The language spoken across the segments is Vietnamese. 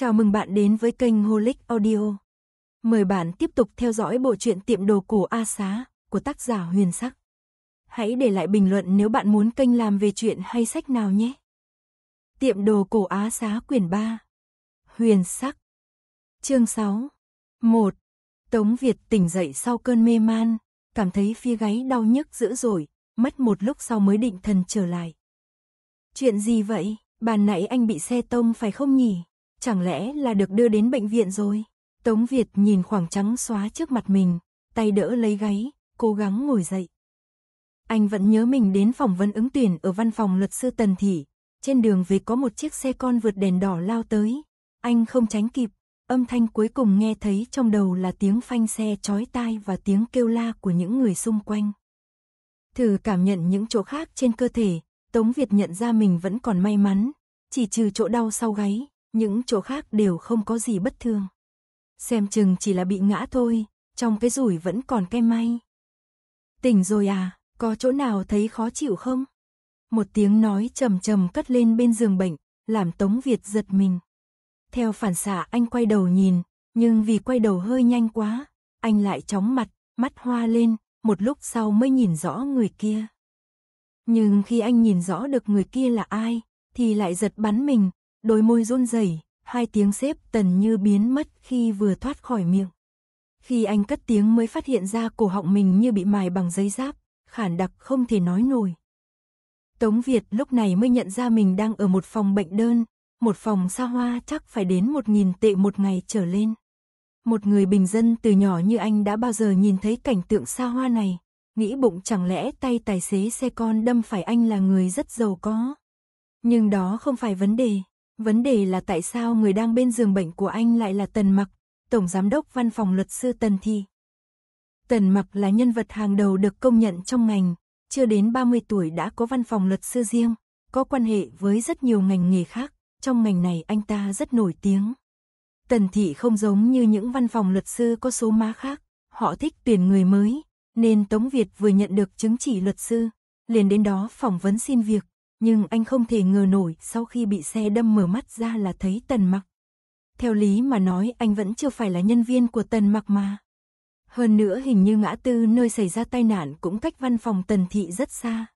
Chào mừng bạn đến với kênh Holic Audio. Mời bạn tiếp tục theo dõi bộ truyện tiệm đồ cổ A Xá của tác giả Huyền Sắc. Hãy để lại bình luận nếu bạn muốn kênh làm về chuyện hay sách nào nhé. Tiệm đồ cổ Á Xá quyển 3. Huyền Sắc. Chương 6. 1. Tống Việt tỉnh dậy sau cơn mê man, cảm thấy phía gáy đau nhức dữ dội, mất một lúc sau mới định thần trở lại. Chuyện gì vậy? Bàn nãy anh bị xe tông phải không nhỉ? Chẳng lẽ là được đưa đến bệnh viện rồi? Tống Việt nhìn khoảng trắng xóa trước mặt mình, tay đỡ lấy gáy, cố gắng ngồi dậy. Anh vẫn nhớ mình đến phỏng vấn ứng tuyển ở văn phòng luật sư Tần Thị. Trên đường về có một chiếc xe con vượt đèn đỏ lao tới. Anh không tránh kịp, âm thanh cuối cùng nghe thấy trong đầu là tiếng phanh xe chói tai và tiếng kêu la của những người xung quanh. Thử cảm nhận những chỗ khác trên cơ thể, Tống Việt nhận ra mình vẫn còn may mắn, chỉ trừ chỗ đau sau gáy, những chỗ khác đều không có gì bất thường. Xem chừng chỉ là bị ngã thôi, trong cái rủi vẫn còn cái may. Tỉnh rồi à, có chỗ nào thấy khó chịu không? Một tiếng nói trầm trầm cất lên bên giường bệnh, làm Tống Việt giật mình. Theo phản xạ anh quay đầu nhìn, nhưng vì quay đầu hơi nhanh quá, anh lại chóng mặt, mắt hoa lên, một lúc sau mới nhìn rõ người kia. Nhưng khi anh nhìn rõ được người kia là ai, thì lại giật bắn mình, đôi môi run rẩy, hai tiếng xếp tần như biến mất khi vừa thoát khỏi miệng. Khi anh cất tiếng mới phát hiện ra cổ họng mình như bị mài bằng giấy giáp, khản đặc không thể nói nổi. Tống Việt lúc này mới nhận ra mình đang ở một phòng bệnh đơn, một phòng xa hoa chắc phải đến một nghìn tệ một ngày trở lên. Một người bình dân từ nhỏ như anh đã bao giờ nhìn thấy cảnh tượng xa hoa này, nghĩ bụng chẳng lẽ tay tài xế xe con đâm phải anh là người rất giàu có. Nhưng đó không phải vấn đề, Vấn đề là tại sao người đang bên giường bệnh của anh lại là Tần Mặc, Tổng Giám đốc Văn phòng Luật sư Tần Thi. Tần Mặc là nhân vật hàng đầu được công nhận trong ngành, chưa đến 30 tuổi đã có văn phòng luật sư riêng, có quan hệ với rất nhiều ngành nghề khác, trong ngành này anh ta rất nổi tiếng. Tần Thị không giống như những văn phòng luật sư có số má khác, họ thích tuyển người mới, nên Tống Việt vừa nhận được chứng chỉ luật sư, liền đến đó phỏng vấn xin việc, nhưng anh không thể ngờ nổi sau khi bị xe đâm mở mắt ra là thấy Tần Mặc. Theo lý mà nói anh vẫn chưa phải là nhân viên của Tần Mặc mà. Hơn nữa hình như ngã tư nơi xảy ra tai nạn cũng cách văn phòng Tần Thị rất xa.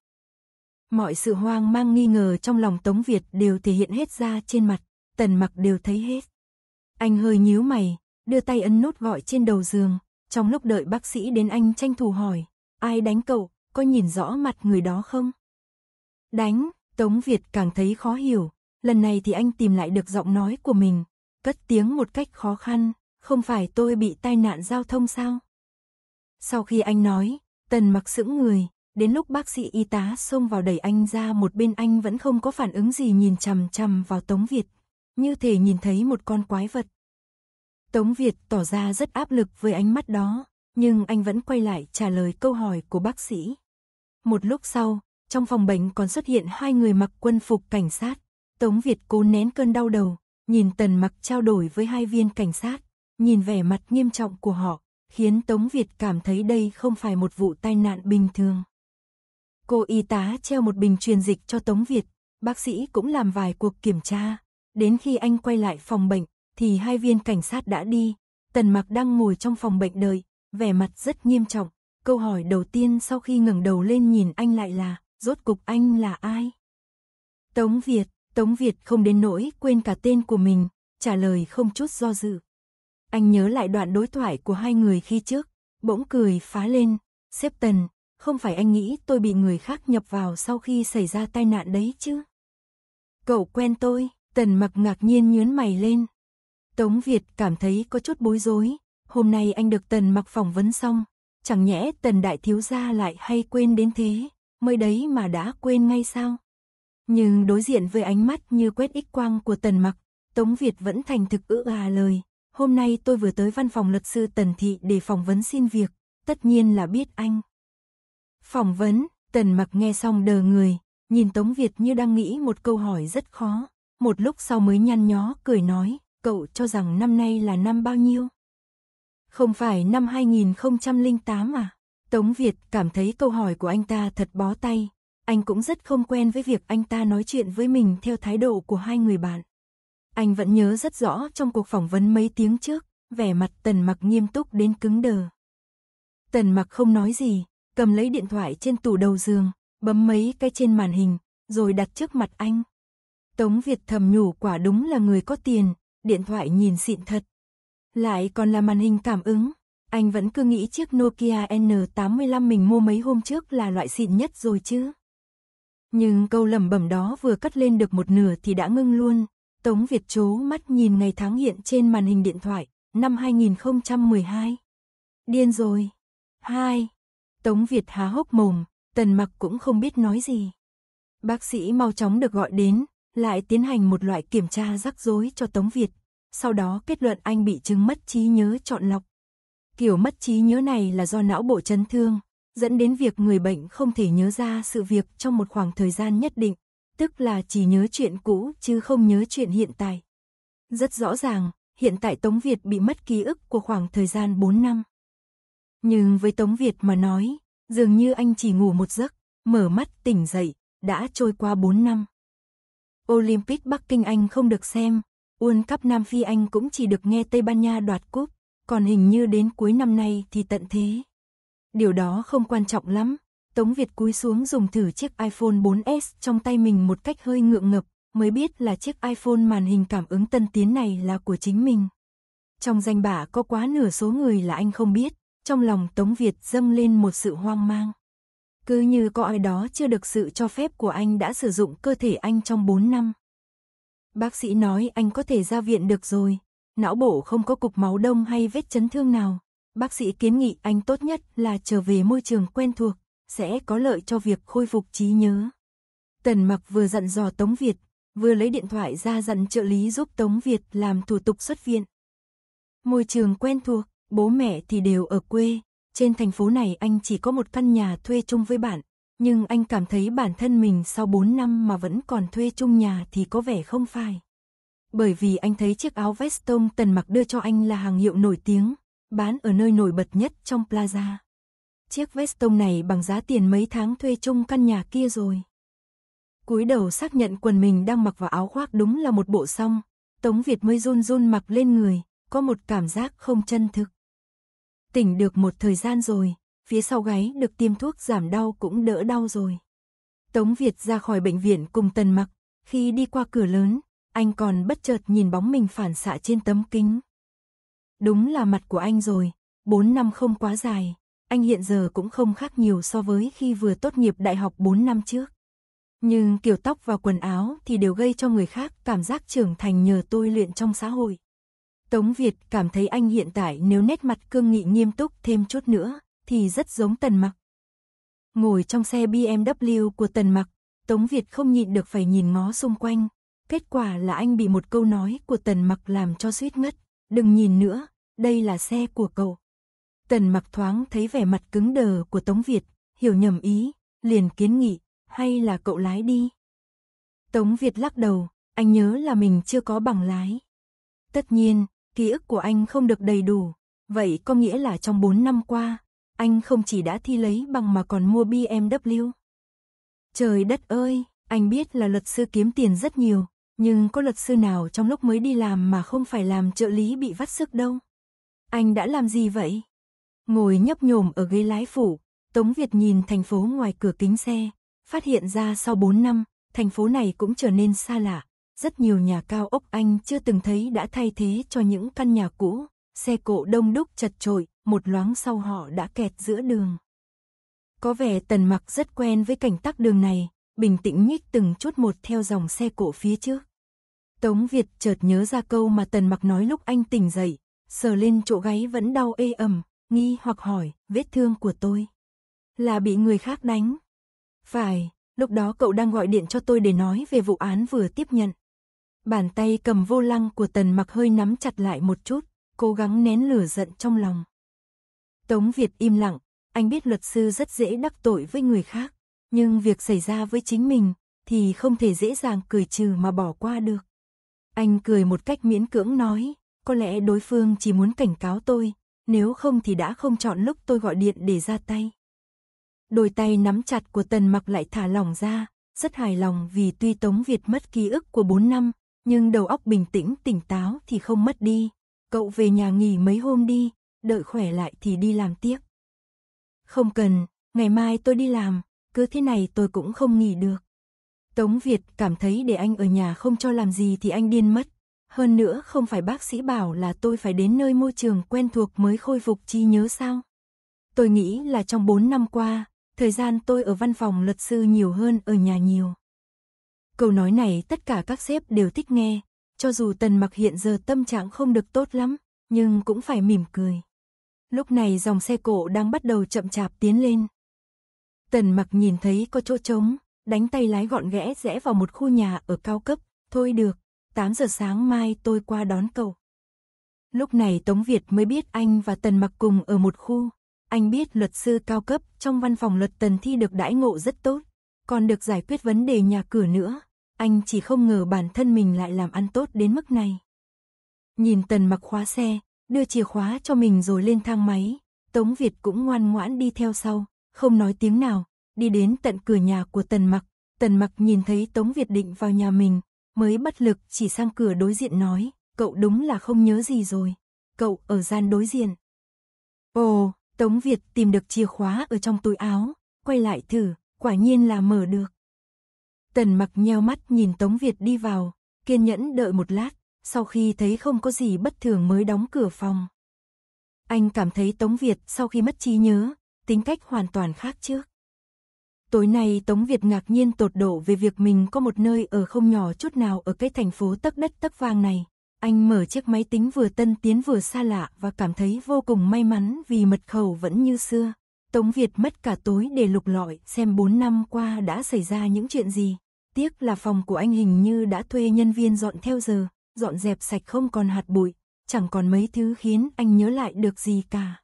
Mọi sự hoang mang nghi ngờ trong lòng Tống Việt đều thể hiện hết ra trên mặt, Tần Mặc đều thấy hết. Anh hơi nhíu mày, đưa tay ấn nút gọi trên đầu giường, trong lúc đợi bác sĩ đến anh tranh thủ hỏi, ai đánh cậu, có nhìn rõ mặt người đó không? Đánh, Tống Việt càng thấy khó hiểu, lần này thì anh tìm lại được giọng nói của mình, cất tiếng một cách khó khăn, không phải tôi bị tai nạn giao thông sao? Sau khi anh nói, Tần mặc sững người, đến lúc bác sĩ y tá xông vào đẩy anh ra một bên anh vẫn không có phản ứng gì nhìn chằm chằm vào Tống Việt, như thể nhìn thấy một con quái vật. Tống Việt tỏ ra rất áp lực với ánh mắt đó, nhưng anh vẫn quay lại trả lời câu hỏi của bác sĩ. Một lúc sau, trong phòng bệnh còn xuất hiện hai người mặc quân phục cảnh sát. Tống Việt cố nén cơn đau đầu, nhìn Tần Mặc trao đổi với hai viên cảnh sát, nhìn vẻ mặt nghiêm trọng của họ, khiến Tống Việt cảm thấy đây không phải một vụ tai nạn bình thường. Cô y tá treo một bình truyền dịch cho Tống Việt, bác sĩ cũng làm vài cuộc kiểm tra. Đến khi anh quay lại phòng bệnh, thì hai viên cảnh sát đã đi. Tần Mặc đang ngồi trong phòng bệnh đợi, vẻ mặt rất nghiêm trọng. Câu hỏi đầu tiên sau khi ngẩng đầu lên nhìn anh lại là, rốt cục anh là ai? Tống Việt, Tống Việt không đến nỗi quên cả tên của mình, trả lời không chút do dự. Anh nhớ lại đoạn đối thoại của hai người khi trước, bỗng cười phá lên, xếp tần, không phải anh nghĩ tôi bị người khác nhập vào sau khi xảy ra tai nạn đấy chứ? Cậu quen tôi, tần mặc ngạc nhiên nhớn mày lên. Tống Việt cảm thấy có chút bối rối, hôm nay anh được tần mặc phỏng vấn xong, chẳng nhẽ tần đại thiếu gia lại hay quên đến thế mới đấy mà đã quên ngay sao? Nhưng đối diện với ánh mắt như quét ích quang của Tần Mặc, Tống Việt vẫn thành thực ư à lời. Hôm nay tôi vừa tới văn phòng luật sư Tần Thị để phỏng vấn xin việc, tất nhiên là biết anh. Phỏng vấn, Tần Mặc nghe xong đờ người, nhìn Tống Việt như đang nghĩ một câu hỏi rất khó. Một lúc sau mới nhăn nhó cười nói, cậu cho rằng năm nay là năm bao nhiêu? Không phải năm 2008 à? Tống Việt cảm thấy câu hỏi của anh ta thật bó tay. Anh cũng rất không quen với việc anh ta nói chuyện với mình theo thái độ của hai người bạn. Anh vẫn nhớ rất rõ trong cuộc phỏng vấn mấy tiếng trước, vẻ mặt Tần Mặc nghiêm túc đến cứng đờ. Tần Mặc không nói gì, cầm lấy điện thoại trên tủ đầu giường, bấm mấy cái trên màn hình, rồi đặt trước mặt anh. Tống Việt thầm nhủ quả đúng là người có tiền, điện thoại nhìn xịn thật. Lại còn là màn hình cảm ứng, anh vẫn cứ nghĩ chiếc Nokia N85 mình mua mấy hôm trước là loại xịn nhất rồi chứ. Nhưng câu lẩm bẩm đó vừa cất lên được một nửa thì đã ngưng luôn. Tống Việt chố mắt nhìn ngày tháng hiện trên màn hình điện thoại, năm 2012. Điên rồi. Hai. Tống Việt há hốc mồm, tần mặc cũng không biết nói gì. Bác sĩ mau chóng được gọi đến, lại tiến hành một loại kiểm tra rắc rối cho Tống Việt. Sau đó kết luận anh bị chứng mất trí nhớ chọn lọc. Kiểu mất trí nhớ này là do não bộ chấn thương, dẫn đến việc người bệnh không thể nhớ ra sự việc trong một khoảng thời gian nhất định, tức là chỉ nhớ chuyện cũ chứ không nhớ chuyện hiện tại. Rất rõ ràng, hiện tại Tống Việt bị mất ký ức của khoảng thời gian 4 năm. Nhưng với Tống Việt mà nói, dường như anh chỉ ngủ một giấc, mở mắt tỉnh dậy, đã trôi qua 4 năm. Olympic Bắc Kinh Anh không được xem, World Cup Nam Phi Anh cũng chỉ được nghe Tây Ban Nha đoạt cúp còn hình như đến cuối năm nay thì tận thế. Điều đó không quan trọng lắm. Tống Việt cúi xuống dùng thử chiếc iPhone 4S trong tay mình một cách hơi ngượng ngập, mới biết là chiếc iPhone màn hình cảm ứng tân tiến này là của chính mình. Trong danh bạ có quá nửa số người là anh không biết, trong lòng Tống Việt dâng lên một sự hoang mang. Cứ như có ai đó chưa được sự cho phép của anh đã sử dụng cơ thể anh trong 4 năm. Bác sĩ nói anh có thể ra viện được rồi, não bộ không có cục máu đông hay vết chấn thương nào. Bác sĩ kiến nghị anh tốt nhất là trở về môi trường quen thuộc, sẽ có lợi cho việc khôi phục trí nhớ. Tần Mặc vừa dặn dò Tống Việt, vừa lấy điện thoại ra dặn trợ lý giúp Tống Việt làm thủ tục xuất viện. Môi trường quen thuộc, bố mẹ thì đều ở quê, trên thành phố này anh chỉ có một căn nhà thuê chung với bạn, nhưng anh cảm thấy bản thân mình sau 4 năm mà vẫn còn thuê chung nhà thì có vẻ không phải bởi vì anh thấy chiếc áo vest tông Tần mặc đưa cho anh là hàng hiệu nổi tiếng, bán ở nơi nổi bật nhất trong plaza. Chiếc vest tông này bằng giá tiền mấy tháng thuê chung căn nhà kia rồi. Cúi đầu xác nhận quần mình đang mặc vào áo khoác đúng là một bộ xong, Tống Việt mới run run mặc lên người, có một cảm giác không chân thực. Tỉnh được một thời gian rồi, phía sau gáy được tiêm thuốc giảm đau cũng đỡ đau rồi. Tống Việt ra khỏi bệnh viện cùng Tần Mặc, khi đi qua cửa lớn, anh còn bất chợt nhìn bóng mình phản xạ trên tấm kính. Đúng là mặt của anh rồi, 4 năm không quá dài, anh hiện giờ cũng không khác nhiều so với khi vừa tốt nghiệp đại học 4 năm trước. Nhưng kiểu tóc và quần áo thì đều gây cho người khác cảm giác trưởng thành nhờ tôi luyện trong xã hội. Tống Việt cảm thấy anh hiện tại nếu nét mặt cương nghị nghiêm túc thêm chút nữa, thì rất giống Tần Mặc. Ngồi trong xe BMW của Tần Mặc, Tống Việt không nhịn được phải nhìn ngó xung quanh, Kết quả là anh bị một câu nói của Tần Mặc làm cho suýt ngất, "Đừng nhìn nữa, đây là xe của cậu." Tần Mặc thoáng thấy vẻ mặt cứng đờ của Tống Việt, hiểu nhầm ý, liền kiến nghị, "Hay là cậu lái đi?" Tống Việt lắc đầu, anh nhớ là mình chưa có bằng lái. Tất nhiên, ký ức của anh không được đầy đủ, vậy có nghĩa là trong 4 năm qua, anh không chỉ đã thi lấy bằng mà còn mua BMW. Trời đất ơi, anh biết là luật sư kiếm tiền rất nhiều, nhưng có luật sư nào trong lúc mới đi làm mà không phải làm trợ lý bị vắt sức đâu. Anh đã làm gì vậy? Ngồi nhấp nhổm ở ghế lái phủ, Tống Việt nhìn thành phố ngoài cửa kính xe, phát hiện ra sau 4 năm, thành phố này cũng trở nên xa lạ. Rất nhiều nhà cao ốc anh chưa từng thấy đã thay thế cho những căn nhà cũ, xe cộ đông đúc chật trội, một loáng sau họ đã kẹt giữa đường. Có vẻ Tần Mặc rất quen với cảnh tắc đường này, bình tĩnh nhích từng chút một theo dòng xe cổ phía trước. Tống Việt chợt nhớ ra câu mà Tần Mặc nói lúc anh tỉnh dậy, sờ lên chỗ gáy vẫn đau ê ẩm, nghi hoặc hỏi, vết thương của tôi là bị người khác đánh. Phải, lúc đó cậu đang gọi điện cho tôi để nói về vụ án vừa tiếp nhận. Bàn tay cầm vô lăng của Tần Mặc hơi nắm chặt lại một chút, cố gắng nén lửa giận trong lòng. Tống Việt im lặng, anh biết luật sư rất dễ đắc tội với người khác. Nhưng việc xảy ra với chính mình thì không thể dễ dàng cười trừ mà bỏ qua được. Anh cười một cách miễn cưỡng nói, có lẽ đối phương chỉ muốn cảnh cáo tôi, nếu không thì đã không chọn lúc tôi gọi điện để ra tay. Đôi tay nắm chặt của Tần Mặc lại thả lỏng ra, rất hài lòng vì tuy Tống Việt mất ký ức của 4 năm, nhưng đầu óc bình tĩnh tỉnh táo thì không mất đi. Cậu về nhà nghỉ mấy hôm đi, đợi khỏe lại thì đi làm tiếp. Không cần, ngày mai tôi đi làm, cứ thế này tôi cũng không nghỉ được. Tống Việt cảm thấy để anh ở nhà không cho làm gì thì anh điên mất. Hơn nữa không phải bác sĩ bảo là tôi phải đến nơi môi trường quen thuộc mới khôi phục trí nhớ sao. Tôi nghĩ là trong 4 năm qua, thời gian tôi ở văn phòng luật sư nhiều hơn ở nhà nhiều. Câu nói này tất cả các sếp đều thích nghe, cho dù Tần Mặc hiện giờ tâm trạng không được tốt lắm, nhưng cũng phải mỉm cười. Lúc này dòng xe cộ đang bắt đầu chậm chạp tiến lên, Tần mặc nhìn thấy có chỗ trống, đánh tay lái gọn ghẽ rẽ vào một khu nhà ở cao cấp, thôi được, 8 giờ sáng mai tôi qua đón cậu. Lúc này Tống Việt mới biết anh và Tần mặc cùng ở một khu. Anh biết luật sư cao cấp trong văn phòng luật Tần Thi được đãi ngộ rất tốt, còn được giải quyết vấn đề nhà cửa nữa. Anh chỉ không ngờ bản thân mình lại làm ăn tốt đến mức này. Nhìn Tần mặc khóa xe, đưa chìa khóa cho mình rồi lên thang máy, Tống Việt cũng ngoan ngoãn đi theo sau, không nói tiếng nào, đi đến tận cửa nhà của Tần Mặc. Tần Mặc nhìn thấy Tống Việt Định vào nhà mình, mới bất lực chỉ sang cửa đối diện nói, cậu đúng là không nhớ gì rồi, cậu ở gian đối diện. Ồ, Tống Việt tìm được chìa khóa ở trong túi áo, quay lại thử, quả nhiên là mở được. Tần Mặc nheo mắt nhìn Tống Việt đi vào, kiên nhẫn đợi một lát, sau khi thấy không có gì bất thường mới đóng cửa phòng. Anh cảm thấy Tống Việt sau khi mất trí nhớ, tính cách hoàn toàn khác trước. Tối nay Tống Việt ngạc nhiên tột độ về việc mình có một nơi ở không nhỏ chút nào ở cái thành phố tấc đất tấc vàng này. Anh mở chiếc máy tính vừa tân tiến vừa xa lạ và cảm thấy vô cùng may mắn vì mật khẩu vẫn như xưa. Tống Việt mất cả tối để lục lọi xem 4 năm qua đã xảy ra những chuyện gì. Tiếc là phòng của anh hình như đã thuê nhân viên dọn theo giờ, dọn dẹp sạch không còn hạt bụi, chẳng còn mấy thứ khiến anh nhớ lại được gì cả.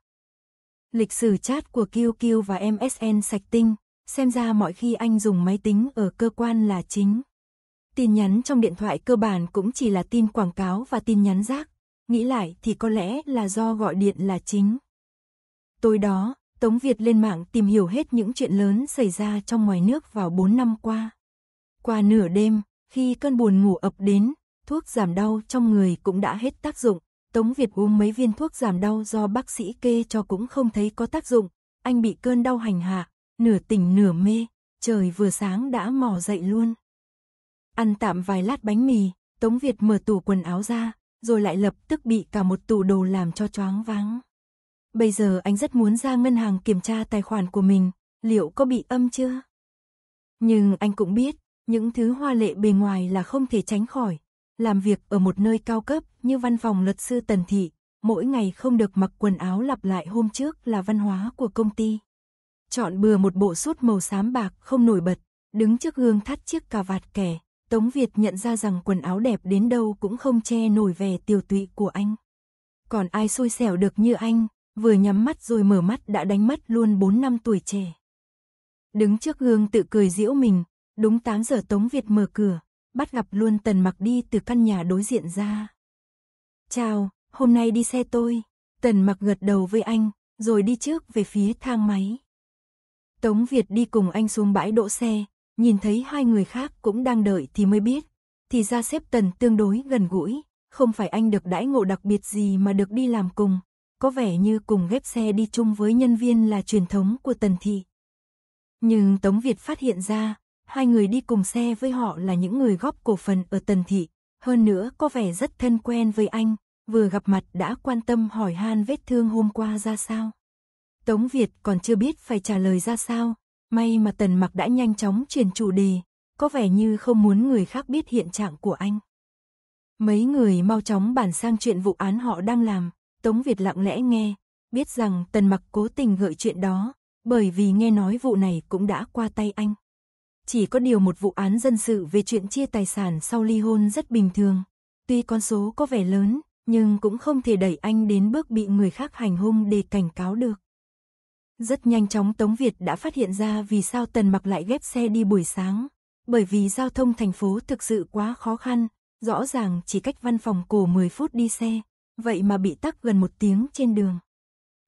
Lịch sử chat của QQ và MSN sạch tinh, xem ra mọi khi anh dùng máy tính ở cơ quan là chính. Tin nhắn trong điện thoại cơ bản cũng chỉ là tin quảng cáo và tin nhắn rác, nghĩ lại thì có lẽ là do gọi điện là chính. Tối đó, Tống Việt lên mạng tìm hiểu hết những chuyện lớn xảy ra trong ngoài nước vào 4 năm qua. Qua nửa đêm, khi cơn buồn ngủ ập đến, thuốc giảm đau trong người cũng đã hết tác dụng. Tống Việt uống mấy viên thuốc giảm đau do bác sĩ kê cho cũng không thấy có tác dụng, anh bị cơn đau hành hạ, nửa tỉnh nửa mê, trời vừa sáng đã mò dậy luôn. Ăn tạm vài lát bánh mì, Tống Việt mở tủ quần áo ra, rồi lại lập tức bị cả một tủ đồ làm cho choáng váng. Bây giờ anh rất muốn ra ngân hàng kiểm tra tài khoản của mình, liệu có bị âm chưa? Nhưng anh cũng biết, những thứ hoa lệ bề ngoài là không thể tránh khỏi, làm việc ở một nơi cao cấp như văn phòng luật sư Tần Thị, mỗi ngày không được mặc quần áo lặp lại hôm trước là văn hóa của công ty. Chọn bừa một bộ suit màu xám bạc không nổi bật, đứng trước gương thắt chiếc cà vạt kẻ, Tống Việt nhận ra rằng quần áo đẹp đến đâu cũng không che nổi vẻ tiểu tụy của anh. Còn ai xui xẻo được như anh, vừa nhắm mắt rồi mở mắt đã đánh mất luôn 4 năm tuổi trẻ. Đứng trước gương tự cười giễu mình, đúng 8 giờ Tống Việt mở cửa, bắt gặp luôn tần mặc đi từ căn nhà đối diện ra. Chào, hôm nay đi xe tôi. Tần mặc gật đầu với anh, rồi đi trước về phía thang máy. Tống Việt đi cùng anh xuống bãi đỗ xe, nhìn thấy hai người khác cũng đang đợi thì mới biết. Thì ra xếp tần tương đối gần gũi, không phải anh được đãi ngộ đặc biệt gì mà được đi làm cùng. Có vẻ như cùng ghép xe đi chung với nhân viên là truyền thống của tần thị. Nhưng Tống Việt phát hiện ra, hai người đi cùng xe với họ là những người góp cổ phần ở Tần Thị, hơn nữa có vẻ rất thân quen với anh, vừa gặp mặt đã quan tâm hỏi han vết thương hôm qua ra sao. Tống Việt còn chưa biết phải trả lời ra sao, may mà Tần Mặc đã nhanh chóng chuyển chủ đề, có vẻ như không muốn người khác biết hiện trạng của anh. Mấy người mau chóng bàn sang chuyện vụ án họ đang làm, Tống Việt lặng lẽ nghe, biết rằng Tần Mặc cố tình gợi chuyện đó, bởi vì nghe nói vụ này cũng đã qua tay anh. Chỉ có điều một vụ án dân sự về chuyện chia tài sản sau ly hôn rất bình thường. Tuy con số có vẻ lớn, nhưng cũng không thể đẩy anh đến bước bị người khác hành hung để cảnh cáo được. Rất nhanh chóng Tống Việt đã phát hiện ra vì sao Tần Mặc lại ghép xe đi buổi sáng. Bởi vì giao thông thành phố thực sự quá khó khăn, rõ ràng chỉ cách văn phòng cổ 10 phút đi xe, vậy mà bị tắc gần một tiếng trên đường.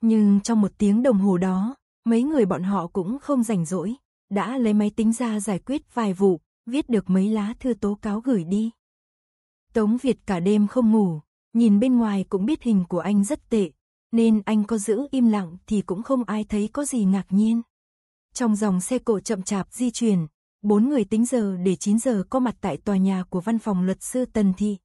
Nhưng trong một tiếng đồng hồ đó, mấy người bọn họ cũng không rảnh rỗi, đã lấy máy tính ra giải quyết vài vụ, viết được mấy lá thư tố cáo gửi đi. Tống Việt cả đêm không ngủ, nhìn bên ngoài cũng biết hình của anh rất tệ, nên anh có giữ im lặng thì cũng không ai thấy có gì ngạc nhiên. Trong dòng xe cộ chậm chạp di chuyển, bốn người tính giờ để 9 giờ có mặt tại tòa nhà của văn phòng luật sư Tần Thi.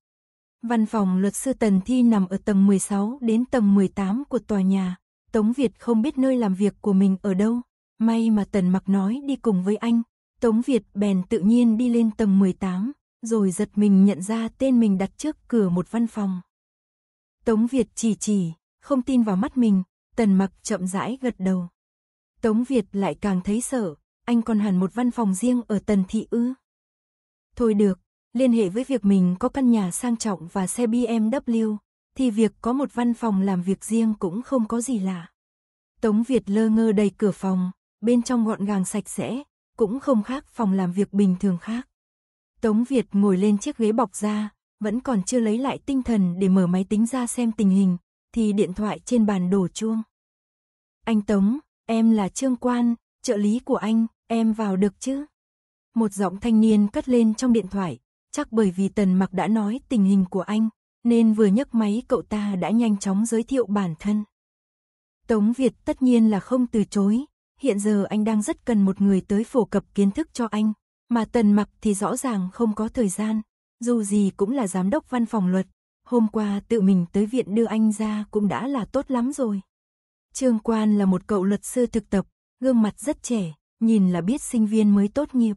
Văn phòng luật sư Tần Thi nằm ở tầng 16 đến tầng 18 của tòa nhà, Tống Việt không biết nơi làm việc của mình ở đâu, May mà Tần Mặc nói đi cùng với anh, Tống Việt bèn tự nhiên đi lên tầng 18, rồi giật mình nhận ra tên mình đặt trước cửa một văn phòng. Tống Việt chỉ chỉ, không tin vào mắt mình, Tần Mặc chậm rãi gật đầu. Tống Việt lại càng thấy sợ, anh còn hẳn một văn phòng riêng ở Tần Thị Ư. Thôi được, liên hệ với việc mình có căn nhà sang trọng và xe BMW, thì việc có một văn phòng làm việc riêng cũng không có gì lạ. Tống Việt lơ ngơ đầy cửa phòng, bên trong gọn gàng sạch sẽ, cũng không khác phòng làm việc bình thường khác. Tống Việt ngồi lên chiếc ghế bọc da, vẫn còn chưa lấy lại tinh thần để mở máy tính ra xem tình hình, thì điện thoại trên bàn đổ chuông. Anh Tống, em là Trương Quan, trợ lý của anh, em vào được chứ? Một giọng thanh niên cất lên trong điện thoại, chắc bởi vì Tần Mặc đã nói tình hình của anh, nên vừa nhấc máy cậu ta đã nhanh chóng giới thiệu bản thân. Tống Việt tất nhiên là không từ chối, hiện giờ anh đang rất cần một người tới phổ cập kiến thức cho anh, mà Tần Mặc thì rõ ràng không có thời gian, dù gì cũng là giám đốc văn phòng luật, hôm qua tự mình tới viện đưa anh ra cũng đã là tốt lắm rồi. Trương Quan là một cậu luật sư thực tập, gương mặt rất trẻ, nhìn là biết sinh viên mới tốt nghiệp.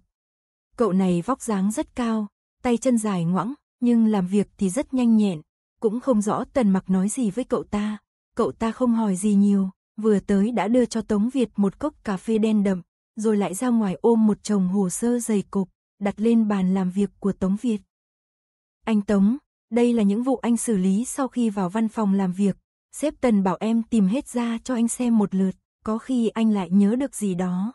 Cậu này vóc dáng rất cao, tay chân dài ngoẵng, nhưng làm việc thì rất nhanh nhẹn, cũng không rõ Tần Mặc nói gì với cậu ta, cậu ta không hỏi gì nhiều, vừa tới đã đưa cho Tống Việt một cốc cà phê đen đậm, rồi lại ra ngoài ôm một chồng hồ sơ dày cục, đặt lên bàn làm việc của Tống Việt. Anh Tống, đây là những vụ anh xử lý sau khi vào văn phòng làm việc, sếp Tần bảo em tìm hết ra cho anh xem một lượt, có khi anh lại nhớ được gì đó.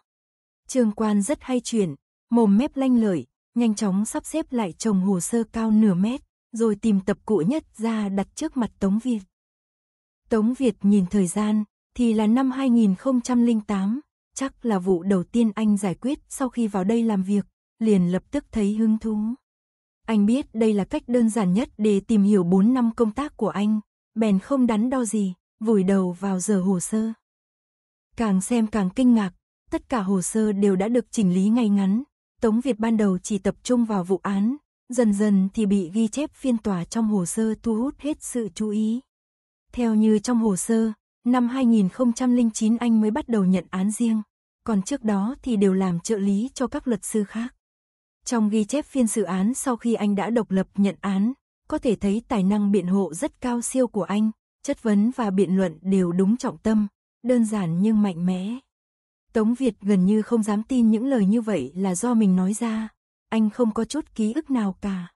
Trường quan rất hay chuyển, mồm mép lanh lợi, nhanh chóng sắp xếp lại chồng hồ sơ cao nửa mét, rồi tìm tập cụ nhất ra đặt trước mặt Tống Việt. Tống Việt nhìn thời gian, thì là năm 2008, chắc là vụ đầu tiên anh giải quyết sau khi vào đây làm việc, liền lập tức thấy hứng thú. Anh biết đây là cách đơn giản nhất để tìm hiểu 4 năm công tác của anh, bèn không đắn đo gì, vùi đầu vào giờ hồ sơ. Càng xem càng kinh ngạc, tất cả hồ sơ đều đã được chỉnh lý ngay ngắn, Tống Việt ban đầu chỉ tập trung vào vụ án, dần dần thì bị ghi chép phiên tòa trong hồ sơ thu hút hết sự chú ý. Theo như trong hồ sơ, Năm 2009 anh mới bắt đầu nhận án riêng, còn trước đó thì đều làm trợ lý cho các luật sư khác. Trong ghi chép phiên xử án sau khi anh đã độc lập nhận án, có thể thấy tài năng biện hộ rất cao siêu của anh, chất vấn và biện luận đều đúng trọng tâm, đơn giản nhưng mạnh mẽ. Tống Việt gần như không dám tin những lời như vậy là do mình nói ra, anh không có chút ký ức nào cả.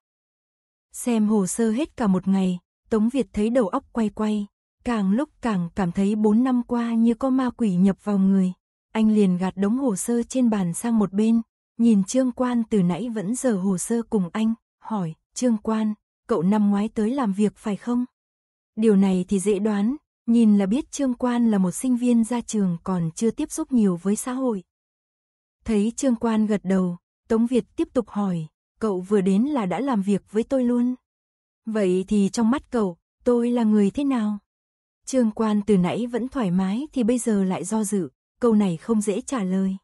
Xem hồ sơ hết cả một ngày, Tống Việt thấy đầu óc quay quay, Càng lúc càng cảm thấy 4 năm qua như có ma quỷ nhập vào người. Anh liền gạt đống hồ sơ trên bàn sang một bên, nhìn Trương Quan từ nãy vẫn giờ hồ sơ cùng anh, hỏi, Trương Quan, cậu năm ngoái tới làm việc phải không? Điều này thì dễ đoán, nhìn là biết Trương Quan là một sinh viên ra trường còn chưa tiếp xúc nhiều với xã hội. Thấy Trương Quan gật đầu, Tống Việt tiếp tục hỏi, cậu vừa đến là đã làm việc với tôi luôn. Vậy thì trong mắt cậu, tôi là người thế nào? Trương quan từ nãy vẫn thoải mái thì bây giờ lại do dự, câu này không dễ trả lời.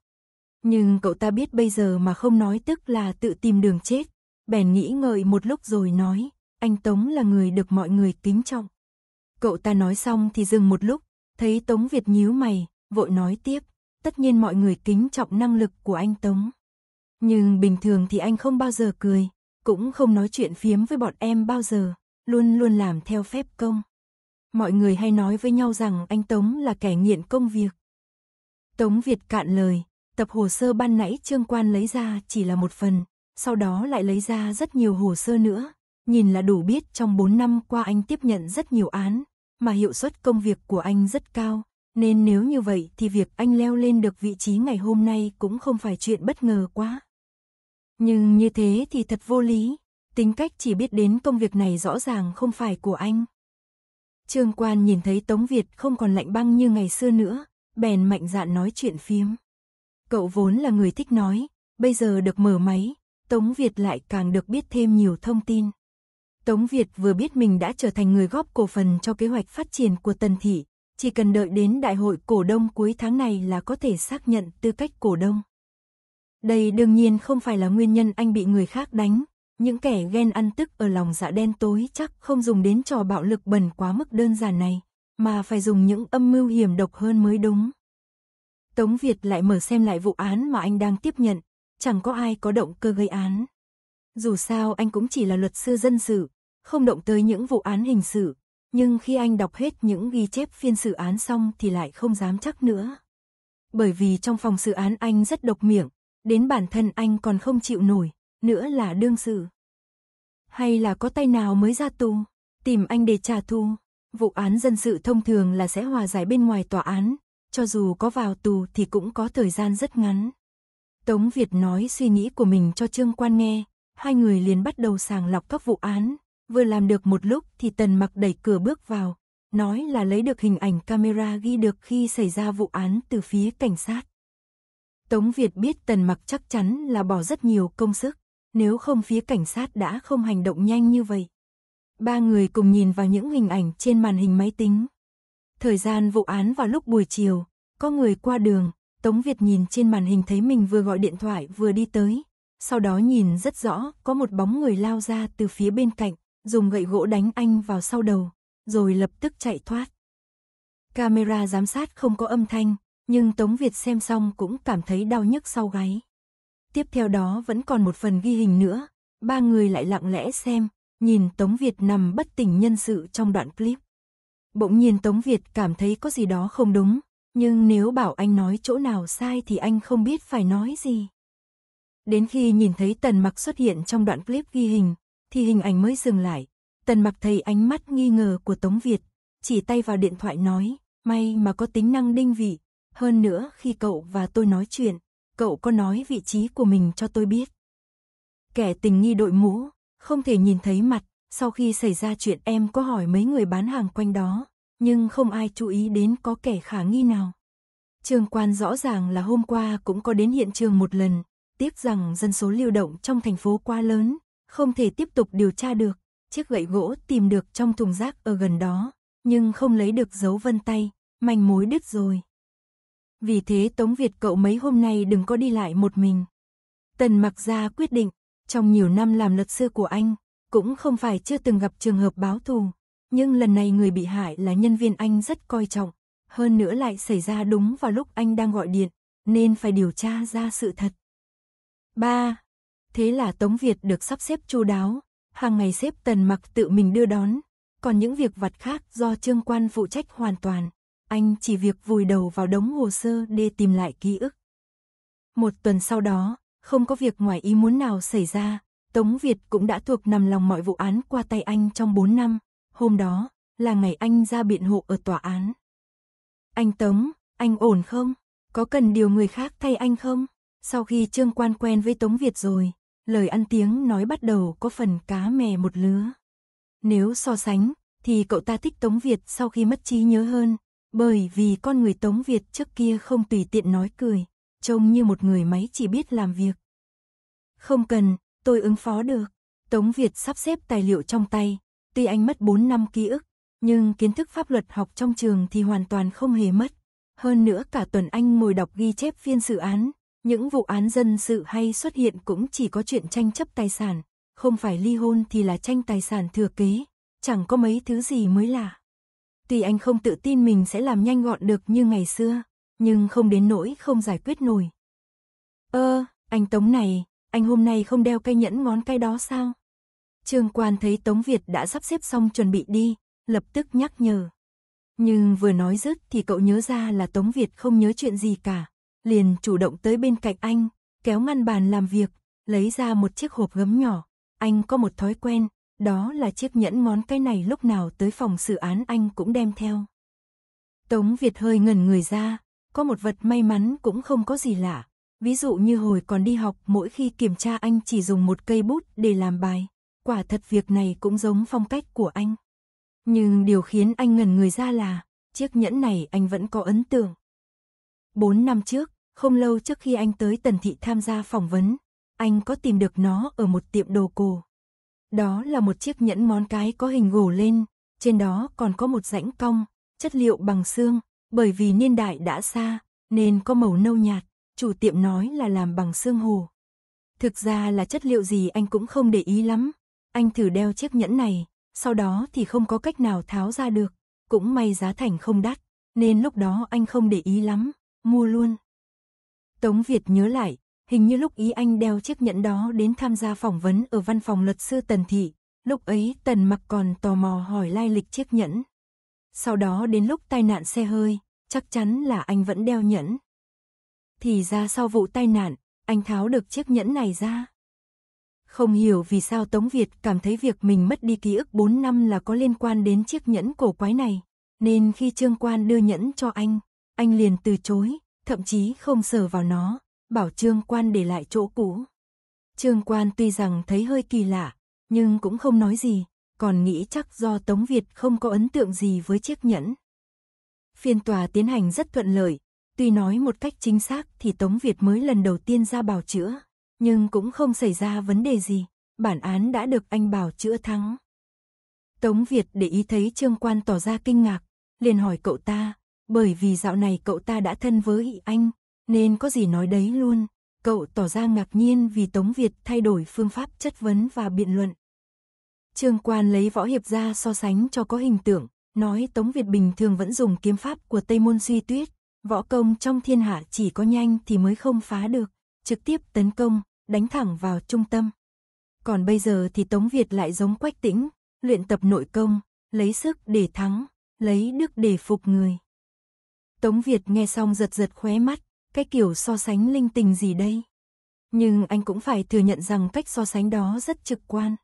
Nhưng cậu ta biết bây giờ mà không nói tức là tự tìm đường chết. Bèn nghĩ ngợi một lúc rồi nói, anh Tống là người được mọi người kính trọng. Cậu ta nói xong thì dừng một lúc, thấy Tống Việt nhíu mày, vội nói tiếp, tất nhiên mọi người kính trọng năng lực của anh Tống. Nhưng bình thường thì anh không bao giờ cười, cũng không nói chuyện phiếm với bọn em bao giờ, luôn luôn làm theo phép công mọi người hay nói với nhau rằng anh Tống là kẻ nghiện công việc. Tống Việt cạn lời, tập hồ sơ ban nãy Trương Quan lấy ra chỉ là một phần, sau đó lại lấy ra rất nhiều hồ sơ nữa, nhìn là đủ biết trong 4 năm qua anh tiếp nhận rất nhiều án, mà hiệu suất công việc của anh rất cao, nên nếu như vậy thì việc anh leo lên được vị trí ngày hôm nay cũng không phải chuyện bất ngờ quá. Nhưng như thế thì thật vô lý, tính cách chỉ biết đến công việc này rõ ràng không phải của anh. Trương Quan nhìn thấy Tống Việt không còn lạnh băng như ngày xưa nữa, bèn mạnh dạn nói chuyện phiếm. Cậu vốn là người thích nói, bây giờ được mở máy, Tống Việt lại càng được biết thêm nhiều thông tin. Tống Việt vừa biết mình đã trở thành người góp cổ phần cho kế hoạch phát triển của Tần Thị, chỉ cần đợi đến đại hội cổ đông cuối tháng này là có thể xác nhận tư cách cổ đông. Đây đương nhiên không phải là nguyên nhân anh bị người khác đánh, những kẻ ghen ăn tức ở lòng dạ đen tối chắc không dùng đến trò bạo lực bẩn quá mức đơn giản này, mà phải dùng những âm mưu hiểm độc hơn mới đúng. Tống Việt lại mở xem lại vụ án mà anh đang tiếp nhận, chẳng có ai có động cơ gây án. Dù sao anh cũng chỉ là luật sư dân sự, không động tới những vụ án hình sự, nhưng khi anh đọc hết những ghi chép phiên xử án xong thì lại không dám chắc nữa. Bởi vì trong phòng xử án anh rất độc miệng, đến bản thân anh còn không chịu nổi, nữa là đương sự. Hay là có tay nào mới ra tù, tìm anh để trả thù. Vụ án dân sự thông thường là sẽ hòa giải bên ngoài tòa án, cho dù có vào tù thì cũng có thời gian rất ngắn. Tống Việt nói suy nghĩ của mình cho Trương Quan nghe, hai người liền bắt đầu sàng lọc các vụ án, vừa làm được một lúc thì Tần Mặc đẩy cửa bước vào, nói là lấy được hình ảnh camera ghi được khi xảy ra vụ án từ phía cảnh sát. Tống Việt biết Tần Mặc chắc chắn là bỏ rất nhiều công sức nếu không phía cảnh sát đã không hành động nhanh như vậy. Ba người cùng nhìn vào những hình ảnh trên màn hình máy tính. Thời gian vụ án vào lúc buổi chiều, có người qua đường, Tống Việt nhìn trên màn hình thấy mình vừa gọi điện thoại vừa đi tới. Sau đó nhìn rất rõ, có một bóng người lao ra từ phía bên cạnh, dùng gậy gỗ đánh anh vào sau đầu, rồi lập tức chạy thoát. Camera giám sát không có âm thanh, nhưng Tống Việt xem xong cũng cảm thấy đau nhức sau gáy. Tiếp theo đó vẫn còn một phần ghi hình nữa, ba người lại lặng lẽ xem, nhìn Tống Việt nằm bất tỉnh nhân sự trong đoạn clip. Bỗng nhiên Tống Việt cảm thấy có gì đó không đúng, nhưng nếu bảo anh nói chỗ nào sai thì anh không biết phải nói gì. Đến khi nhìn thấy Tần Mặc xuất hiện trong đoạn clip ghi hình, thì hình ảnh mới dừng lại. Tần Mặc thấy ánh mắt nghi ngờ của Tống Việt, chỉ tay vào điện thoại nói, may mà có tính năng đinh vị, hơn nữa khi cậu và tôi nói chuyện, cậu có nói vị trí của mình cho tôi biết. Kẻ tình nghi đội mũ, không thể nhìn thấy mặt, sau khi xảy ra chuyện em có hỏi mấy người bán hàng quanh đó, nhưng không ai chú ý đến có kẻ khả nghi nào. Trường quan rõ ràng là hôm qua cũng có đến hiện trường một lần, tiếc rằng dân số lưu động trong thành phố quá lớn, không thể tiếp tục điều tra được. Chiếc gậy gỗ tìm được trong thùng rác ở gần đó, nhưng không lấy được dấu vân tay, manh mối đứt rồi. Vì thế Tống Việt cậu mấy hôm nay đừng có đi lại một mình. Tần mặc ra quyết định, trong nhiều năm làm luật sư của anh, cũng không phải chưa từng gặp trường hợp báo thù. Nhưng lần này người bị hại là nhân viên anh rất coi trọng, hơn nữa lại xảy ra đúng vào lúc anh đang gọi điện, nên phải điều tra ra sự thật. 3. Thế là Tống Việt được sắp xếp chu đáo, hàng ngày xếp Tần Mặc tự mình đưa đón, còn những việc vặt khác do Trương Quan phụ trách hoàn toàn anh chỉ việc vùi đầu vào đống hồ sơ để tìm lại ký ức. Một tuần sau đó, không có việc ngoài ý muốn nào xảy ra, Tống Việt cũng đã thuộc nằm lòng mọi vụ án qua tay anh trong 4 năm. Hôm đó, là ngày anh ra biện hộ ở tòa án. Anh Tống, anh ổn không? Có cần điều người khác thay anh không? Sau khi Trương Quan quen với Tống Việt rồi, lời ăn tiếng nói bắt đầu có phần cá mè một lứa. Nếu so sánh, thì cậu ta thích Tống Việt sau khi mất trí nhớ hơn, bởi vì con người Tống Việt trước kia không tùy tiện nói cười, trông như một người máy chỉ biết làm việc. Không cần, tôi ứng phó được. Tống Việt sắp xếp tài liệu trong tay, tuy anh mất 4 năm ký ức, nhưng kiến thức pháp luật học trong trường thì hoàn toàn không hề mất. Hơn nữa cả tuần anh ngồi đọc ghi chép phiên xử án, những vụ án dân sự hay xuất hiện cũng chỉ có chuyện tranh chấp tài sản, không phải ly hôn thì là tranh tài sản thừa kế, chẳng có mấy thứ gì mới lạ. Tuy anh không tự tin mình sẽ làm nhanh gọn được như ngày xưa, nhưng không đến nỗi không giải quyết nổi. Ơ, anh Tống này, anh hôm nay không đeo cây nhẫn ngón cái đó sao? Trương quan thấy Tống Việt đã sắp xếp xong chuẩn bị đi, lập tức nhắc nhở. Nhưng vừa nói dứt thì cậu nhớ ra là Tống Việt không nhớ chuyện gì cả, liền chủ động tới bên cạnh anh, kéo ngăn bàn làm việc, lấy ra một chiếc hộp gấm nhỏ. Anh có một thói quen, đó là chiếc nhẫn món cái này lúc nào tới phòng xử án anh cũng đem theo. Tống Việt hơi ngẩn người ra, có một vật may mắn cũng không có gì lạ. Ví dụ như hồi còn đi học mỗi khi kiểm tra anh chỉ dùng một cây bút để làm bài. Quả thật việc này cũng giống phong cách của anh. Nhưng điều khiến anh ngẩn người ra là, chiếc nhẫn này anh vẫn có ấn tượng. Bốn năm trước, không lâu trước khi anh tới Tần Thị tham gia phỏng vấn, anh có tìm được nó ở một tiệm đồ cổ. Đó là một chiếc nhẫn món cái có hình gồ lên, trên đó còn có một rãnh cong, chất liệu bằng xương, bởi vì niên đại đã xa, nên có màu nâu nhạt, chủ tiệm nói là làm bằng xương hồ. Thực ra là chất liệu gì anh cũng không để ý lắm, anh thử đeo chiếc nhẫn này, sau đó thì không có cách nào tháo ra được, cũng may giá thành không đắt, nên lúc đó anh không để ý lắm, mua luôn. Tống Việt nhớ lại, Hình như lúc ý anh đeo chiếc nhẫn đó đến tham gia phỏng vấn ở văn phòng luật sư Tần Thị, lúc ấy Tần mặc còn tò mò hỏi lai lịch chiếc nhẫn. Sau đó đến lúc tai nạn xe hơi, chắc chắn là anh vẫn đeo nhẫn. Thì ra sau vụ tai nạn, anh tháo được chiếc nhẫn này ra. Không hiểu vì sao Tống Việt cảm thấy việc mình mất đi ký ức 4 năm là có liên quan đến chiếc nhẫn cổ quái này, nên khi Trương Quan đưa nhẫn cho anh, anh liền từ chối, thậm chí không sờ vào nó bảo trương quan để lại chỗ cũ. Trương quan tuy rằng thấy hơi kỳ lạ, nhưng cũng không nói gì, còn nghĩ chắc do Tống Việt không có ấn tượng gì với chiếc nhẫn. Phiên tòa tiến hành rất thuận lợi, tuy nói một cách chính xác thì Tống Việt mới lần đầu tiên ra bào chữa, nhưng cũng không xảy ra vấn đề gì, bản án đã được anh bào chữa thắng. Tống Việt để ý thấy Trương Quan tỏ ra kinh ngạc, liền hỏi cậu ta, bởi vì dạo này cậu ta đã thân với anh, nên có gì nói đấy luôn. Cậu tỏ ra ngạc nhiên vì Tống Việt thay đổi phương pháp chất vấn và biện luận. Trương Quan lấy võ hiệp ra so sánh cho có hình tượng, nói Tống Việt bình thường vẫn dùng kiếm pháp của Tây Môn Suy Tuyết, võ công trong thiên hạ chỉ có nhanh thì mới không phá được, trực tiếp tấn công, đánh thẳng vào trung tâm. Còn bây giờ thì Tống Việt lại giống Quách Tĩnh, luyện tập nội công, lấy sức để thắng, lấy đức để phục người. Tống Việt nghe xong giật giật khóe mắt, cái kiểu so sánh linh tinh gì đây? Nhưng anh cũng phải thừa nhận rằng cách so sánh đó rất trực quan.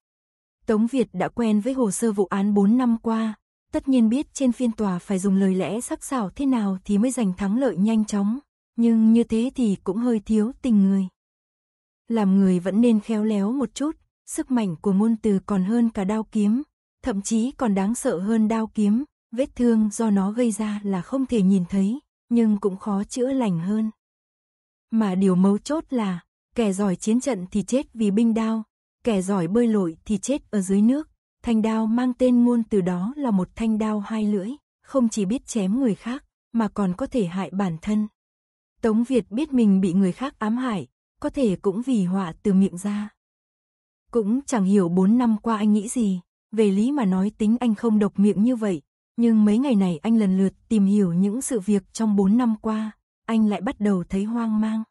Tống Việt đã quen với hồ sơ vụ án 4 năm qua, tất nhiên biết trên phiên tòa phải dùng lời lẽ sắc sảo thế nào thì mới giành thắng lợi nhanh chóng, nhưng như thế thì cũng hơi thiếu tình người. Làm người vẫn nên khéo léo một chút, sức mạnh của ngôn từ còn hơn cả đao kiếm, thậm chí còn đáng sợ hơn đao kiếm, vết thương do nó gây ra là không thể nhìn thấy, nhưng cũng khó chữa lành hơn. Mà điều mấu chốt là, kẻ giỏi chiến trận thì chết vì binh đao, kẻ giỏi bơi lội thì chết ở dưới nước. Thanh đao mang tên ngôn từ đó là một thanh đao hai lưỡi, không chỉ biết chém người khác, mà còn có thể hại bản thân. Tống Việt biết mình bị người khác ám hại, có thể cũng vì họa từ miệng ra. Cũng chẳng hiểu bốn năm qua anh nghĩ gì, về lý mà nói tính anh không độc miệng như vậy, nhưng mấy ngày này anh lần lượt tìm hiểu những sự việc trong bốn năm qua, anh lại bắt đầu thấy hoang mang.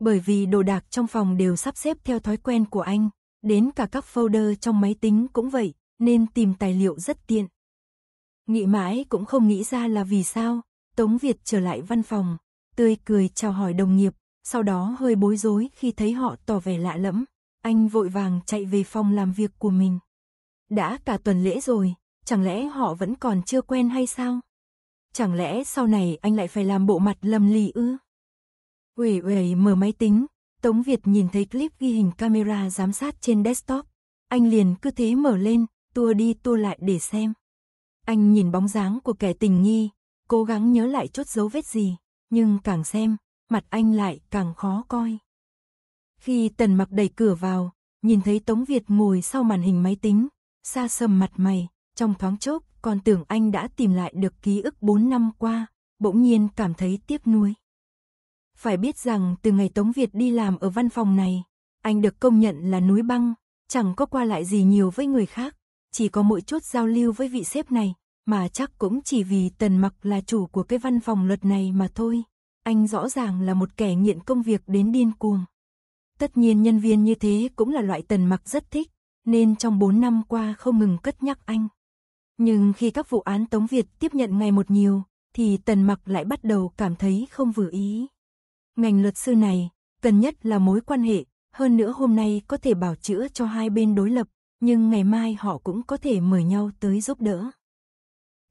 Bởi vì đồ đạc trong phòng đều sắp xếp theo thói quen của anh, đến cả các folder trong máy tính cũng vậy, nên tìm tài liệu rất tiện. Nghĩ mãi cũng không nghĩ ra là vì sao, Tống Việt trở lại văn phòng, tươi cười chào hỏi đồng nghiệp, sau đó hơi bối rối khi thấy họ tỏ vẻ lạ lẫm, anh vội vàng chạy về phòng làm việc của mình. Đã cả tuần lễ rồi, chẳng lẽ họ vẫn còn chưa quen hay sao? Chẳng lẽ sau này anh lại phải làm bộ mặt lầm lì ư? Uể uể mở máy tính, Tống Việt nhìn thấy clip ghi hình camera giám sát trên desktop. Anh liền cứ thế mở lên, tua đi tua lại để xem. Anh nhìn bóng dáng của kẻ tình nghi, cố gắng nhớ lại chút dấu vết gì, nhưng càng xem, mặt anh lại càng khó coi. Khi Tần Mặc đẩy cửa vào, nhìn thấy Tống Việt ngồi sau màn hình máy tính, xa sầm mặt mày, trong thoáng chốc còn tưởng anh đã tìm lại được ký ức 4 năm qua, bỗng nhiên cảm thấy tiếc nuối. Phải biết rằng từ ngày Tống Việt đi làm ở văn phòng này, anh được công nhận là núi băng, chẳng có qua lại gì nhiều với người khác, chỉ có mỗi chút giao lưu với vị sếp này, mà chắc cũng chỉ vì Tần Mặc là chủ của cái văn phòng luật này mà thôi. Anh rõ ràng là một kẻ nghiện công việc đến điên cuồng. Tất nhiên nhân viên như thế cũng là loại Tần Mặc rất thích, nên trong 4 năm qua không ngừng cất nhắc anh. Nhưng khi các vụ án Tống Việt tiếp nhận ngày một nhiều, thì Tần Mặc lại bắt đầu cảm thấy không vừa ý. Ngành luật sư này, cần nhất là mối quan hệ, hơn nữa hôm nay có thể bảo chữa cho hai bên đối lập, nhưng ngày mai họ cũng có thể mời nhau tới giúp đỡ.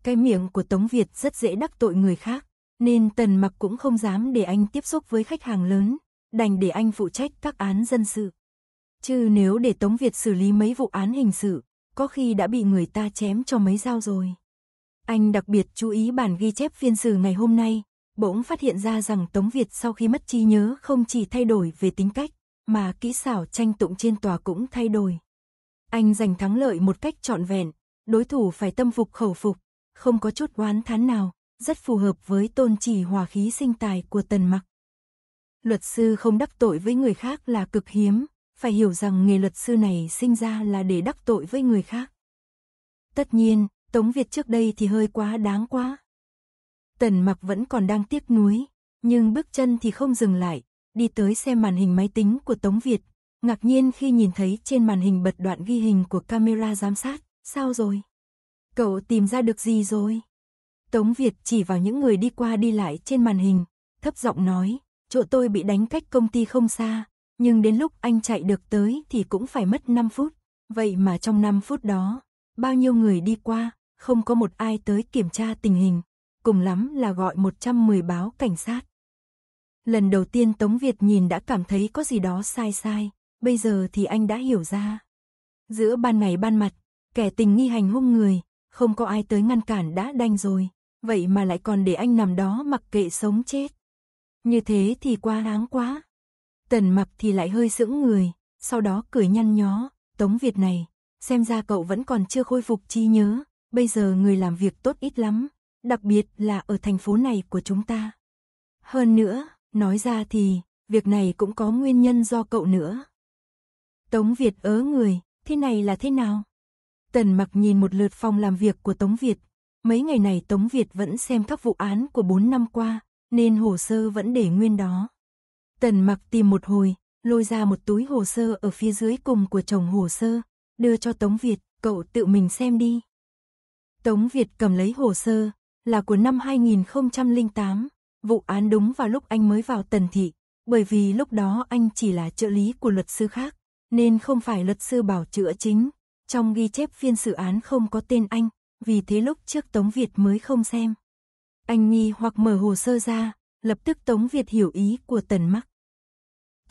Cái miệng của Tống Việt rất dễ đắc tội người khác, nên Tần Mặc cũng không dám để anh tiếp xúc với khách hàng lớn, đành để anh phụ trách các án dân sự. Chứ nếu để Tống Việt xử lý mấy vụ án hình sự, có khi đã bị người ta chém cho mấy dao rồi. Anh đặc biệt chú ý bản ghi chép phiên xử ngày hôm nay, bỗng phát hiện ra rằng Tống Việt sau khi mất trí nhớ không chỉ thay đổi về tính cách, mà kỹ xảo tranh tụng trên tòa cũng thay đổi. Anh giành thắng lợi một cách trọn vẹn, đối thủ phải tâm phục khẩu phục, không có chút oán thán nào, rất phù hợp với tôn chỉ hòa khí sinh tài của Tần Mặc. Luật sư không đắc tội với người khác là cực hiếm, phải hiểu rằng nghề luật sư này sinh ra là để đắc tội với người khác. Tất nhiên, Tống Việt trước đây thì hơi quá đáng quá. Tần mặc vẫn còn đang tiếc nuối, nhưng bước chân thì không dừng lại, đi tới xem màn hình máy tính của Tống Việt, ngạc nhiên khi nhìn thấy trên màn hình bật đoạn ghi hình của camera giám sát, sao rồi? Cậu tìm ra được gì rồi? Tống Việt chỉ vào những người đi qua đi lại trên màn hình, thấp giọng nói, chỗ tôi bị đánh cách công ty không xa, nhưng đến lúc anh chạy được tới thì cũng phải mất 5 phút. Vậy mà trong 5 phút đó, bao nhiêu người đi qua, không có một ai tới kiểm tra tình hình, cùng lắm là gọi 110 báo cảnh sát. Lần đầu tiên Tống Việt nhìn đã cảm thấy có gì đó sai sai, bây giờ thì anh đã hiểu ra. Giữa ban ngày ban mặt, kẻ tình nghi hành hung người, không có ai tới ngăn cản đã đành rồi, vậy mà lại còn để anh nằm đó mặc kệ sống chết. Như thế thì quá đáng quá. Tần mặc thì lại hơi sững người, sau đó cười nhăn nhó, Tống Việt này, xem ra cậu vẫn còn chưa khôi phục trí nhớ, bây giờ người làm việc tốt ít lắm, đặc biệt là ở thành phố này của chúng ta. Hơn nữa, nói ra thì, việc này cũng có nguyên nhân do cậu nữa. Tống Việt ớ người, thế này là thế nào? Tần mặc nhìn một lượt phòng làm việc của Tống Việt. Mấy ngày này Tống Việt vẫn xem các vụ án của 4 năm qua, nên hồ sơ vẫn để nguyên đó. Tần mặc tìm một hồi, lôi ra một túi hồ sơ ở phía dưới cùng của chồng hồ sơ, đưa cho Tống Việt, cậu tự mình xem đi. Tống Việt cầm lấy hồ sơ, là của năm 2008, vụ án đúng vào lúc anh mới vào tần thị, bởi vì lúc đó anh chỉ là trợ lý của luật sư khác, nên không phải luật sư bảo chữa chính. Trong ghi chép phiên xử án không có tên anh, vì thế lúc trước Tống Việt mới không xem. Anh nghi hoặc mở hồ sơ ra, lập tức Tống Việt hiểu ý của tần mắc.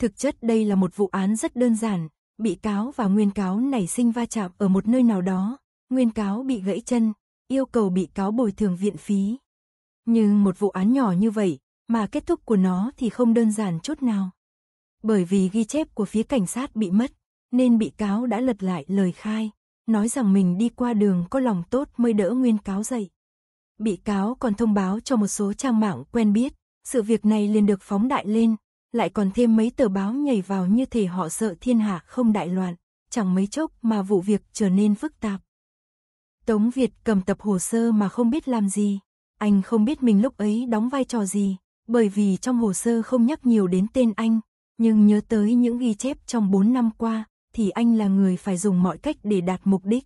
Thực chất đây là một vụ án rất đơn giản, bị cáo và nguyên cáo nảy sinh va chạm ở một nơi nào đó, nguyên cáo bị gãy chân, yêu cầu bị cáo bồi thường viện phí. Nhưng một vụ án nhỏ như vậy, mà kết thúc của nó thì không đơn giản chút nào. Bởi vì ghi chép của phía cảnh sát bị mất, nên bị cáo đã lật lại lời khai, nói rằng mình đi qua đường có lòng tốt mới đỡ nguyên cáo dậy. Bị cáo còn thông báo cho một số trang mạng quen biết, sự việc này liền được phóng đại lên, lại còn thêm mấy tờ báo nhảy vào như thể họ sợ thiên hạ không đại loạn, chẳng mấy chốc mà vụ việc trở nên phức tạp. Tống Việt cầm tập hồ sơ mà không biết làm gì, anh không biết mình lúc ấy đóng vai trò gì, bởi vì trong hồ sơ không nhắc nhiều đến tên anh, nhưng nhớ tới những ghi chép trong 4 năm qua, thì anh là người phải dùng mọi cách để đạt mục đích.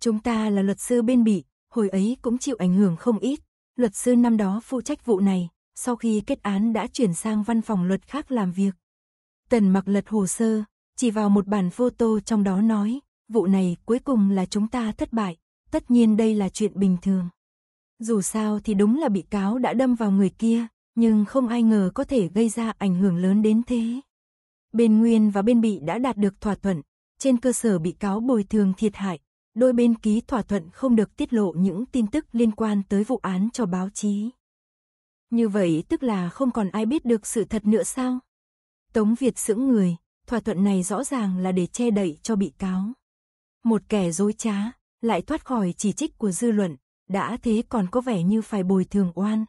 Chúng ta là luật sư bên bị hồi ấy cũng chịu ảnh hưởng không ít, luật sư năm đó phụ trách vụ này, sau khi kết án đã chuyển sang văn phòng luật khác làm việc. Tần mặc lật hồ sơ, chỉ vào một bản photo trong đó nói, vụ này cuối cùng là chúng ta thất bại, tất nhiên đây là chuyện bình thường. Dù sao thì đúng là bị cáo đã đâm vào người kia, nhưng không ai ngờ có thể gây ra ảnh hưởng lớn đến thế. Bên Nguyên và bên bị đã đạt được thỏa thuận, trên cơ sở bị cáo bồi thường thiệt hại, đôi bên ký thỏa thuận không được tiết lộ những tin tức liên quan tới vụ án cho báo chí. Như vậy tức là không còn ai biết được sự thật nữa sao? Tống Việt sững người, thỏa thuận này rõ ràng là để che đậy cho bị cáo. Một kẻ dối trá, lại thoát khỏi chỉ trích của dư luận, đã thế còn có vẻ như phải bồi thường oan.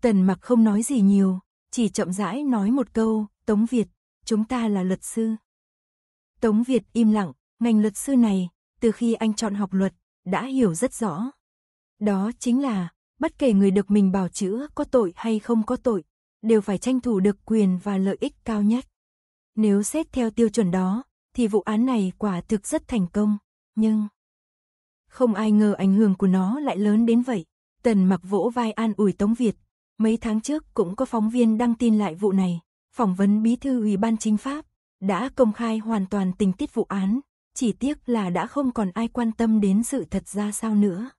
Tần mặc không nói gì nhiều, chỉ chậm rãi nói một câu, Tống Việt, chúng ta là luật sư. Tống Việt im lặng, ngành luật sư này, từ khi anh chọn học luật, đã hiểu rất rõ. Đó chính là, bất kể người được mình bảo chữa có tội hay không có tội, đều phải tranh thủ được quyền và lợi ích cao nhất. Nếu xét theo tiêu chuẩn đó, thì vụ án này quả thực rất thành công, nhưng không ai ngờ ảnh hưởng của nó lại lớn đến vậy. Tần mặc vỗ vai an ủi Tống Việt, mấy tháng trước cũng có phóng viên đăng tin lại vụ này, phỏng vấn bí thư ủy ban chính pháp, đã công khai hoàn toàn tình tiết vụ án, chỉ tiếc là đã không còn ai quan tâm đến sự thật ra sao nữa.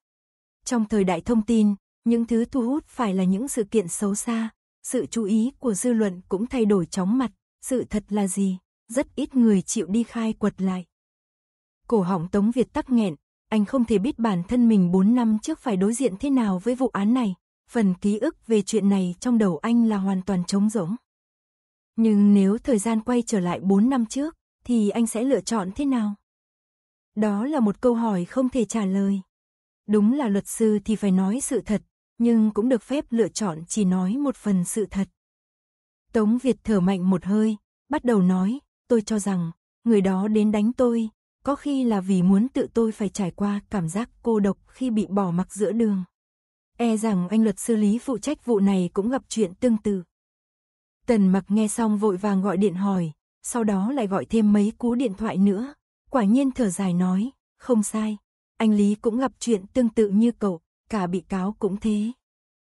Trong thời đại thông tin, những thứ thu hút phải là những sự kiện xấu xa, sự chú ý của dư luận cũng thay đổi chóng mặt, sự thật là gì, rất ít người chịu đi khai quật lại. Cổ họng Tống Việt tắc nghẹn, anh không thể biết bản thân mình 4 năm trước phải đối diện thế nào với vụ án này, phần ký ức về chuyện này trong đầu anh là hoàn toàn trống rỗng. Nhưng nếu thời gian quay trở lại 4 năm trước, thì anh sẽ lựa chọn thế nào? Đó là một câu hỏi không thể trả lời. Đúng là luật sư thì phải nói sự thật, nhưng cũng được phép lựa chọn chỉ nói một phần sự thật. Tống Việt thở mạnh một hơi, bắt đầu nói, tôi cho rằng, người đó đến đánh tôi, có khi là vì muốn tự tôi phải trải qua cảm giác cô độc khi bị bỏ mặc giữa đường. E rằng anh luật sư lý phụ trách vụ này cũng gặp chuyện tương tự. Tần mặc nghe xong vội vàng gọi điện hỏi, sau đó lại gọi thêm mấy cú điện thoại nữa. Quả nhiên thở dài nói, không sai, anh Lý cũng gặp chuyện tương tự như cậu cả bị cáo cũng thế.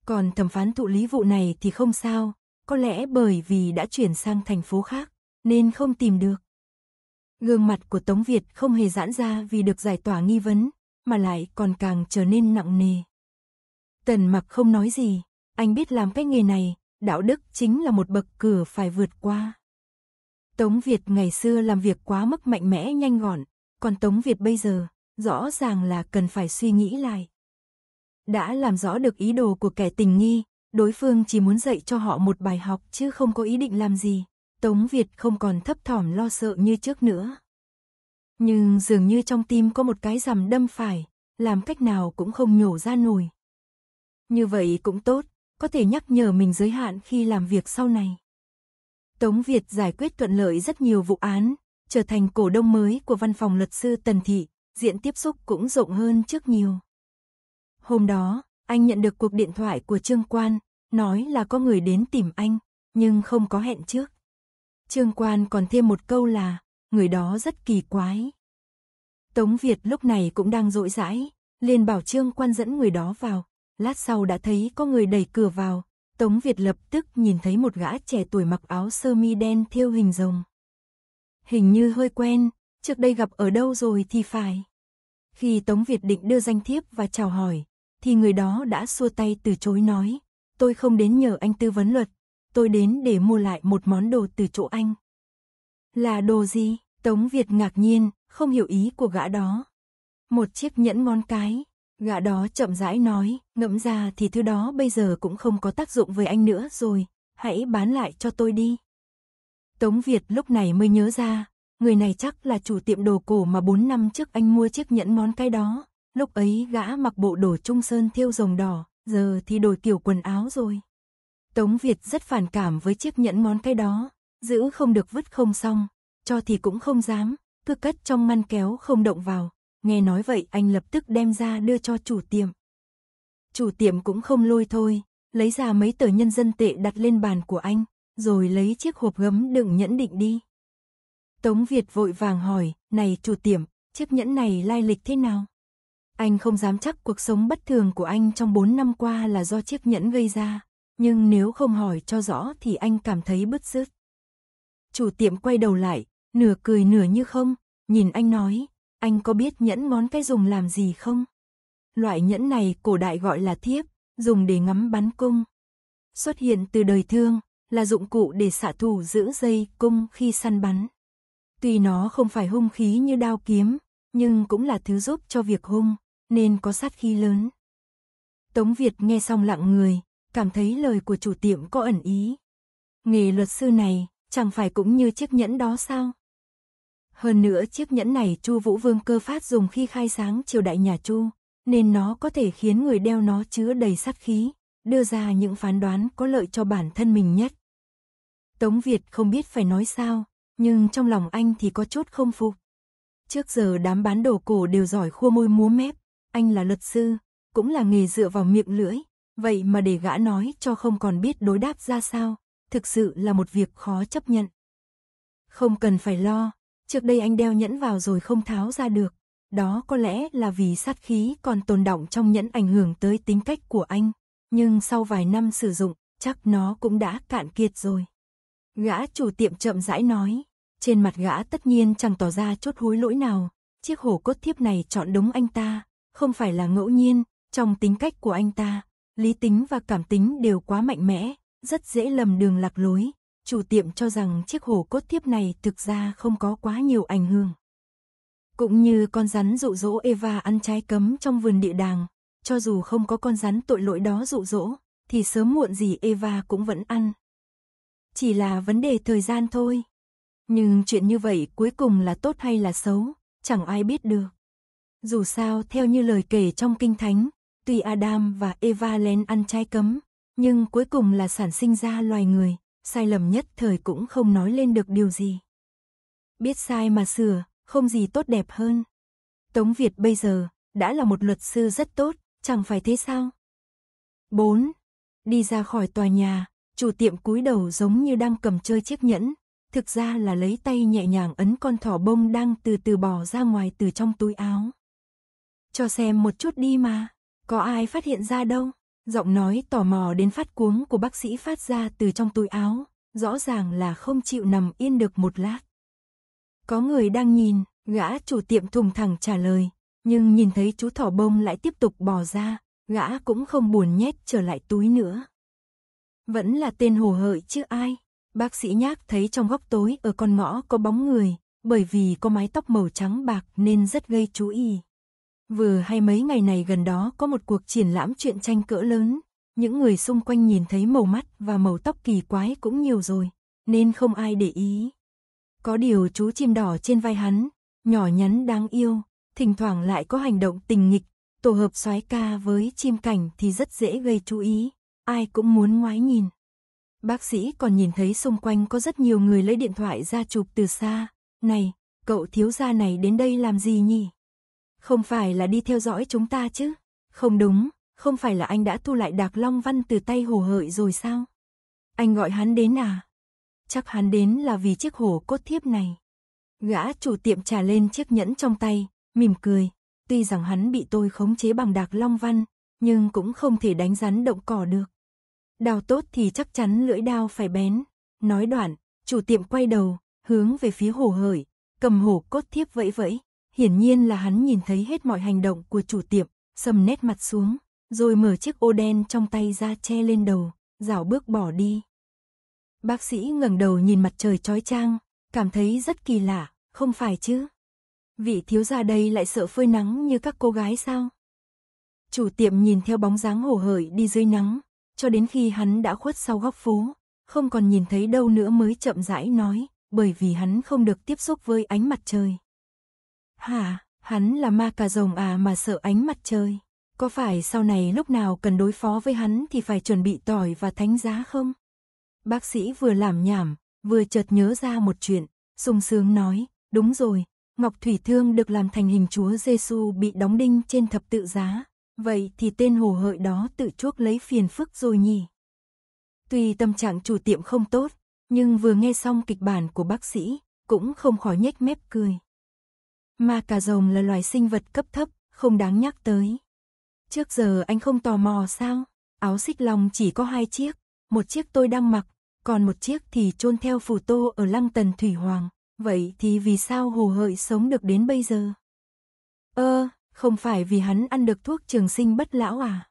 Còn thẩm phán thụ lý vụ này thì không sao, có lẽ bởi vì đã chuyển sang thành phố khác, nên không tìm được. Gương mặt của Tống Việt không hề giãn ra vì được giải tỏa nghi vấn, mà lại còn càng trở nên nặng nề. Tần mặc không nói gì, anh biết làm cái nghề này, đạo đức chính là một bậc cửa phải vượt qua. Tống Việt ngày xưa làm việc quá mức mạnh mẽ nhanh gọn, còn Tống Việt bây giờ, rõ ràng là cần phải suy nghĩ lại đã làm rõ được ý đồ của kẻ tình nghi, đối phương chỉ muốn dạy cho họ một bài học chứ không có ý định làm gì. Tống Việt không còn thấp thỏm lo sợ như trước nữa. Nhưng dường như trong tim có một cái rằm đâm phải, làm cách nào cũng không nhổ ra nổi. Như vậy cũng tốt, có thể nhắc nhở mình giới hạn khi làm việc sau này. Tống Việt giải quyết thuận lợi rất nhiều vụ án, trở thành cổ đông mới của văn phòng luật sư Tần Thị, diện tiếp xúc cũng rộng hơn trước nhiều. Hôm đó, anh nhận được cuộc điện thoại của Trương Quan, nói là có người đến tìm anh, nhưng không có hẹn trước. Trương Quan còn thêm một câu là, người đó rất kỳ quái. Tống Việt lúc này cũng đang rỗi rãi, liền bảo Trương Quan dẫn người đó vào, lát sau đã thấy có người đẩy cửa vào, Tống Việt lập tức nhìn thấy một gã trẻ tuổi mặc áo sơ mi đen thêu hình rồng. Hình như hơi quen, trước đây gặp ở đâu rồi thì phải. Khi Tống Việt định đưa danh thiếp và chào hỏi, thì người đó đã xua tay từ chối nói, tôi không đến nhờ anh tư vấn luật, tôi đến để mua lại một món đồ từ chỗ anh. Là đồ gì? Tống Việt ngạc nhiên, không hiểu ý của gã đó. Một chiếc nhẫn ngón cái, gã đó chậm rãi nói, ngẫm ra thì thứ đó bây giờ cũng không có tác dụng với anh nữa rồi, hãy bán lại cho tôi đi. Tống Việt lúc này mới nhớ ra, người này chắc là chủ tiệm đồ cổ mà 4 năm trước anh mua chiếc nhẫn ngón cái đó. Lúc ấy gã mặc bộ đồ trung sơn thiêu rồng đỏ, giờ thì đổi kiểu quần áo rồi. Tống Việt rất phản cảm với chiếc nhẫn món cái đó, giữ không được vứt không xong, cho thì cũng không dám, cứ cất trong ngăn kéo không động vào. Nghe nói vậy anh lập tức đem ra đưa cho chủ tiệm. Chủ tiệm cũng không lôi thôi, lấy ra mấy tờ nhân dân tệ đặt lên bàn của anh, rồi lấy chiếc hộp gấm đựng nhẫn định đi. Tống Việt vội vàng hỏi, này chủ tiệm, chiếc nhẫn này lai lịch thế nào? Anh không dám chắc cuộc sống bất thường của anh trong 4 năm qua là do chiếc nhẫn gây ra, nhưng nếu không hỏi cho rõ thì anh cảm thấy bứt rứt. Chủ tiệm quay đầu lại, nửa cười nửa như không, nhìn anh nói, anh có biết nhẫn món cái dùng làm gì không? Loại nhẫn này cổ đại gọi là thiếp, dùng để ngắm bắn cung. Xuất hiện từ đời thương, là dụng cụ để xạ thủ giữ dây cung khi săn bắn. Tuy nó không phải hung khí như đao kiếm, nhưng cũng là thứ giúp cho việc hung, nên có sát khí lớn. Tống Việt nghe xong lặng người, cảm thấy lời của chủ tiệm có ẩn ý. Nghề luật sư này, chẳng phải cũng như chiếc nhẫn đó sao? Hơn nữa chiếc nhẫn này Chu Vũ Vương cơ phát dùng khi khai sáng triều đại nhà Chu, nên nó có thể khiến người đeo nó chứa đầy sát khí, đưa ra những phán đoán có lợi cho bản thân mình nhất. Tống Việt không biết phải nói sao, nhưng trong lòng anh thì có chút không phục. Trước giờ đám bán đồ cổ đều giỏi khua môi múa mép, anh là luật sư, cũng là nghề dựa vào miệng lưỡi, vậy mà để gã nói cho không còn biết đối đáp ra sao, thực sự là một việc khó chấp nhận. Không cần phải lo, trước đây anh đeo nhẫn vào rồi không tháo ra được, đó có lẽ là vì sát khí còn tồn động trong nhẫn ảnh hưởng tới tính cách của anh, nhưng sau vài năm sử dụng, chắc nó cũng đã cạn kiệt rồi. Gã chủ tiệm chậm rãi nói, trên mặt gã tất nhiên chẳng tỏ ra chút hối lỗi nào, chiếc hổ cốt thiếp này chọn đúng anh ta, không phải là ngẫu nhiên, trong tính cách của anh ta, lý tính và cảm tính đều quá mạnh mẽ, rất dễ lầm đường lạc lối. Chủ tiệm cho rằng chiếc hồ cốt thiếp này thực ra không có quá nhiều ảnh hưởng. Cũng như con rắn dụ dỗ Eva ăn trái cấm trong vườn địa đàng, cho dù không có con rắn tội lỗi đó dụ dỗ, thì sớm muộn gì Eva cũng vẫn ăn. Chỉ là vấn đề thời gian thôi. Nhưng chuyện như vậy cuối cùng là tốt hay là xấu, chẳng ai biết được. Dù sao theo như lời kể trong kinh thánh, tuy Adam và Eva lén ăn trái cấm, nhưng cuối cùng là sản sinh ra loài người, sai lầm nhất thời cũng không nói lên được điều gì. Biết sai mà sửa, không gì tốt đẹp hơn. Tống Việt bây giờ đã là một luật sư rất tốt, chẳng phải thế sao? 4. Đi ra khỏi tòa nhà, chủ tiệm cúi đầu giống như đang cầm chơi chiếc nhẫn, thực ra là lấy tay nhẹ nhàng ấn con thỏ bông đang từ từ bò ra ngoài từ trong túi áo. Cho xem một chút đi mà, có ai phát hiện ra đâu. Giọng nói tò mò đến phát cuống của bác sĩ phát ra từ trong túi áo, rõ ràng là không chịu nằm yên được một lát. Có người đang nhìn, gã chủ tiệm thùng thẳng trả lời, nhưng nhìn thấy chú thỏ bông lại tiếp tục bò ra, gã cũng không buồn nhét trở lại túi nữa. Vẫn là tên hồ hợi chứ ai. Bác sĩ nhác thấy trong góc tối ở con ngõ có bóng người, bởi vì có mái tóc màu trắng bạc nên rất gây chú ý. Vừa hay mấy ngày này gần đó có một cuộc triển lãm truyện tranh cỡ lớn, những người xung quanh nhìn thấy màu mắt và màu tóc kỳ quái cũng nhiều rồi, nên không ai để ý. Có điều chú chim đỏ trên vai hắn, nhỏ nhắn đáng yêu, thỉnh thoảng lại có hành động tình nghịch, tổ hợp soái ca với chim cảnh thì rất dễ gây chú ý, ai cũng muốn ngoái nhìn. Bác sĩ còn nhìn thấy xung quanh có rất nhiều người lấy điện thoại ra chụp từ xa, này, cậu thiếu gia này đến đây làm gì nhỉ? Không phải là đi theo dõi chúng ta chứ? Không đúng, không phải là anh đã thu lại Đạc Long Văn từ tay hồ hợi rồi sao? Anh gọi hắn đến à? Chắc hắn đến là vì chiếc hồ cốt thiếp này. Gã chủ tiệm trả lên chiếc nhẫn trong tay, mỉm cười. Tuy rằng hắn bị tôi khống chế bằng Đạc Long Văn, nhưng cũng không thể đánh rắn động cỏ được. Đào tốt thì chắc chắn lưỡi đao phải bén. Nói đoạn, chủ tiệm quay đầu, hướng về phía hồ hợi, cầm hồ cốt thiếp vẫy vẫy. Hiển nhiên là hắn nhìn thấy hết mọi hành động của chủ tiệm, sầm nét mặt xuống, rồi mở chiếc ô đen trong tay ra che lên đầu, rảo bước bỏ đi. Bác sĩ ngẩng đầu nhìn mặt trời chói chang, cảm thấy rất kỳ lạ, không phải chứ? Vị thiếu gia đây lại sợ phơi nắng như các cô gái sao? Chủ tiệm nhìn theo bóng dáng hổ hởi đi dưới nắng, cho đến khi hắn đã khuất sau góc phố, không còn nhìn thấy đâu nữa mới chậm rãi nói, bởi vì hắn không được tiếp xúc với ánh mặt trời. Hả, hắn là ma cà rồng à mà sợ ánh mặt trời. Có phải sau này lúc nào cần đối phó với hắn thì phải chuẩn bị tỏi và thánh giá không? Bác sĩ vừa làm nhảm, vừa chợt nhớ ra một chuyện, sung sướng nói, đúng rồi, Ngọc Thủy Thương được làm thành hình Chúa Giêsu bị đóng đinh trên thập tự giá, vậy thì tên hồ hợi đó tự chuốc lấy phiền phức rồi nhỉ? Tuy tâm trạng chủ tiệm không tốt, nhưng vừa nghe xong kịch bản của bác sĩ, cũng không khỏi nhếch mép cười. Mà cà rồng là loài sinh vật cấp thấp, không đáng nhắc tới. Trước giờ anh không tò mò sao? Áo xích long chỉ có hai chiếc, một chiếc tôi đang mặc, còn một chiếc thì chôn theo phù tô ở lăng tần Thủy Hoàng. Vậy thì vì sao hồ hợi sống được đến bây giờ? Ơ, không phải vì hắn ăn được thuốc trường sinh bất lão à?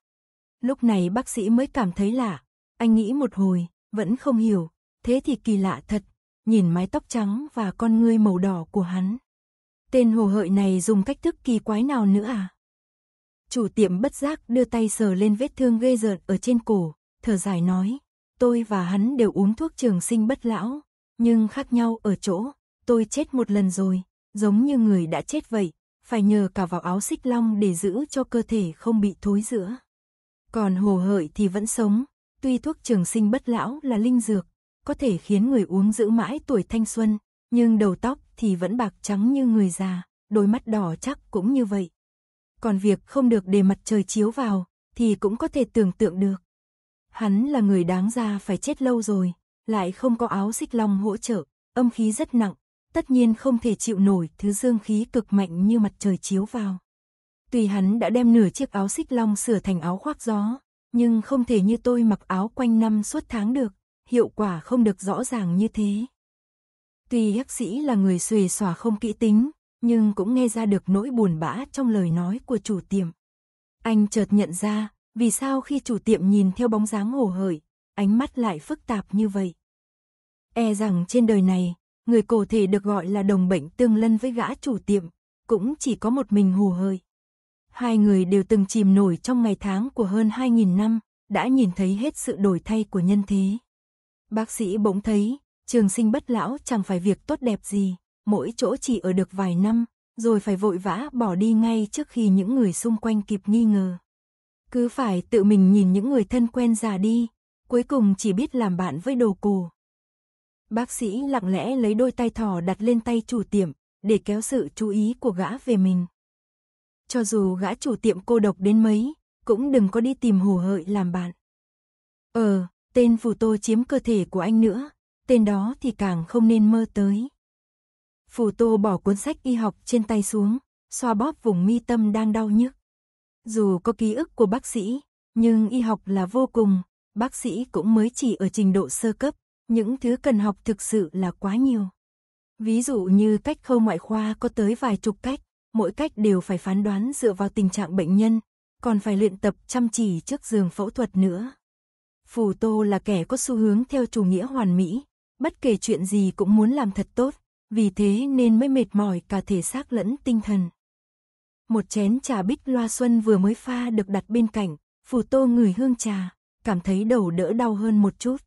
Lúc này bác sĩ mới cảm thấy lạ, anh nghĩ một hồi, vẫn không hiểu, thế thì kỳ lạ thật, nhìn mái tóc trắng và con ngươi màu đỏ của hắn. Tên hồ hợi này dùng cách thức kỳ quái nào nữa à? Chủ tiệm bất giác đưa tay sờ lên vết thương ghê rợn ở trên cổ, thở dài nói. Tôi và hắn đều uống thuốc trường sinh bất lão, nhưng khác nhau ở chỗ, tôi chết một lần rồi, giống như người đã chết vậy, phải nhờ cả vào áo xích long để giữ cho cơ thể không bị thối rữa. Còn hồ hợi thì vẫn sống, tuy thuốc trường sinh bất lão là linh dược, có thể khiến người uống giữ mãi tuổi thanh xuân, nhưng đầu tóc thì vẫn bạc trắng như người già, đôi mắt đỏ chắc cũng như vậy. Còn việc không được để mặt trời chiếu vào, thì cũng có thể tưởng tượng được. Hắn là người đáng ra phải chết lâu rồi, lại không có áo xích long hỗ trợ, âm khí rất nặng, tất nhiên không thể chịu nổi thứ dương khí cực mạnh như mặt trời chiếu vào. Tùy hắn đã đem nửa chiếc áo xích long sửa thành áo khoác gió, nhưng không thể như tôi mặc áo quanh năm suốt tháng được, hiệu quả không được rõ ràng như thế. Tuy hắc sĩ là người xuề xòa không kỹ tính, nhưng cũng nghe ra được nỗi buồn bã trong lời nói của chủ tiệm. Anh chợt nhận ra, vì sao khi chủ tiệm nhìn theo bóng dáng hồ hởi, ánh mắt lại phức tạp như vậy. E rằng trên đời này, người cổ thể được gọi là đồng bệnh tương lân với gã chủ tiệm, cũng chỉ có một mình hồ hởi. Hai người đều từng chìm nổi trong ngày tháng của hơn 2.000 năm, đã nhìn thấy hết sự đổi thay của nhân thế. Bác sĩ bỗng thấy, trường sinh bất lão chẳng phải việc tốt đẹp gì, mỗi chỗ chỉ ở được vài năm, rồi phải vội vã bỏ đi ngay trước khi những người xung quanh kịp nghi ngờ. Cứ phải tự mình nhìn những người thân quen già đi, cuối cùng chỉ biết làm bạn với đồ cổ. Bác sĩ lặng lẽ lấy đôi tay thỏ đặt lên tay chủ tiệm, để kéo sự chú ý của gã về mình. Cho dù gã chủ tiệm cô độc đến mấy, cũng đừng có đi tìm hồ hợi làm bạn. Ờ, tên phù tô chiếm cơ thể của anh nữa, tên đó thì càng không nên mơ tới. Phù Tô bỏ cuốn sách y học trên tay xuống, xoa bóp vùng mi tâm đang đau nhức. Dù có ký ức của bác sĩ, nhưng y học là vô cùng, bác sĩ cũng mới chỉ ở trình độ sơ cấp, những thứ cần học thực sự là quá nhiều. Ví dụ như cách khâu ngoại khoa có tới vài chục cách, mỗi cách đều phải phán đoán dựa vào tình trạng bệnh nhân, còn phải luyện tập chăm chỉ trước giường phẫu thuật nữa. Phù Tô là kẻ có xu hướng theo chủ nghĩa hoàn mỹ, Bất kể chuyện gì cũng muốn làm thật tốt, vì thế nên mới mệt mỏi cả thể xác lẫn tinh thần. Một chén trà bích loa xuân vừa mới pha được đặt bên cạnh, phù tô ngửi hương trà, cảm thấy đầu đỡ đau hơn một chút.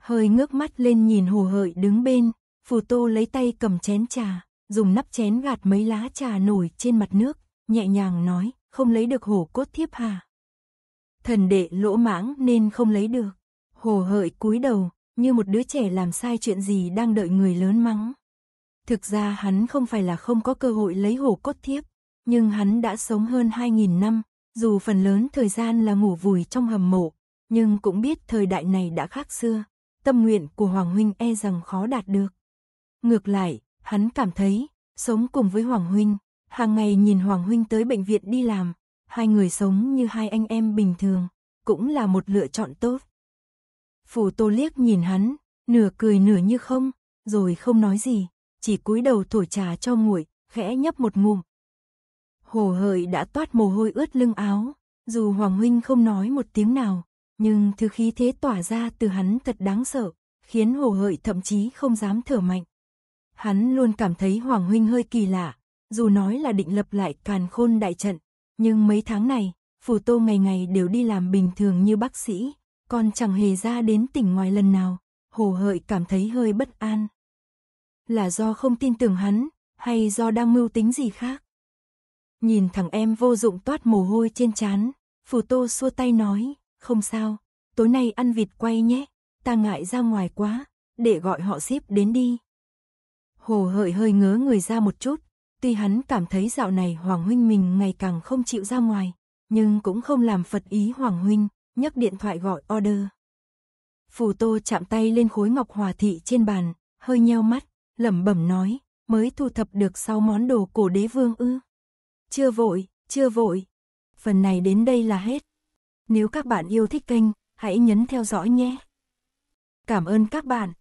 Hơi ngước mắt lên nhìn hồ hợi đứng bên, phù tô lấy tay cầm chén trà, dùng nắp chén gạt mấy lá trà nổi trên mặt nước, nhẹ nhàng nói, không lấy được hồ cốt thiếp hà. Thần đệ lỗ mãng nên không lấy được. Hồ hợi cúi đầu, như một đứa trẻ làm sai chuyện gì đang đợi người lớn mắng. Thực ra hắn không phải là không có cơ hội lấy hổ cốt thiếp, nhưng hắn đã sống hơn 2.000 năm, dù phần lớn thời gian là ngủ vùi trong hầm mộ, nhưng cũng biết thời đại này đã khác xưa, tâm nguyện của Hoàng Huynh e rằng khó đạt được. Ngược lại, hắn cảm thấy, sống cùng với Hoàng Huynh, hàng ngày nhìn Hoàng Huynh tới bệnh viện đi làm, hai người sống như hai anh em bình thường, cũng là một lựa chọn tốt. Phù Tô liếc nhìn hắn, nửa cười nửa như không, rồi không nói gì, chỉ cúi đầu thổi trà cho nguội, khẽ nhấp một ngụm. Hồ hợi đã toát mồ hôi ướt lưng áo, dù Hoàng Huynh không nói một tiếng nào, nhưng thứ khí thế tỏa ra từ hắn thật đáng sợ, khiến hồ hợi thậm chí không dám thở mạnh. Hắn luôn cảm thấy Hoàng Huynh hơi kỳ lạ, dù nói là định lập lại càn khôn đại trận, nhưng mấy tháng này, Phù Tô ngày ngày đều đi làm bình thường như bác sĩ, con chẳng hề ra đến tỉnh ngoài lần nào, hồ hợi cảm thấy hơi bất an. Là do không tin tưởng hắn, hay do đang mưu tính gì khác? Nhìn thằng em vô dụng toát mồ hôi trên trán, phù tô xua tay nói, không sao, tối nay ăn vịt quay nhé, ta ngại ra ngoài quá, để gọi họ ship đến đi. Hồ hợi hơi ngớ người ra một chút, tuy hắn cảm thấy dạo này Hoàng Huynh mình ngày càng không chịu ra ngoài, nhưng cũng không làm phật ý Hoàng Huynh, nhấc điện thoại gọi order. Phù Tô chạm tay lên khối ngọc hòa thị trên bàn, hơi nheo mắt, lẩm bẩm nói, mới thu thập được sau món đồ cổ đế vương ư. Chưa vội, chưa vội. Phần này đến đây là hết. Nếu các bạn yêu thích kênh, hãy nhấn theo dõi nhé. Cảm ơn các bạn.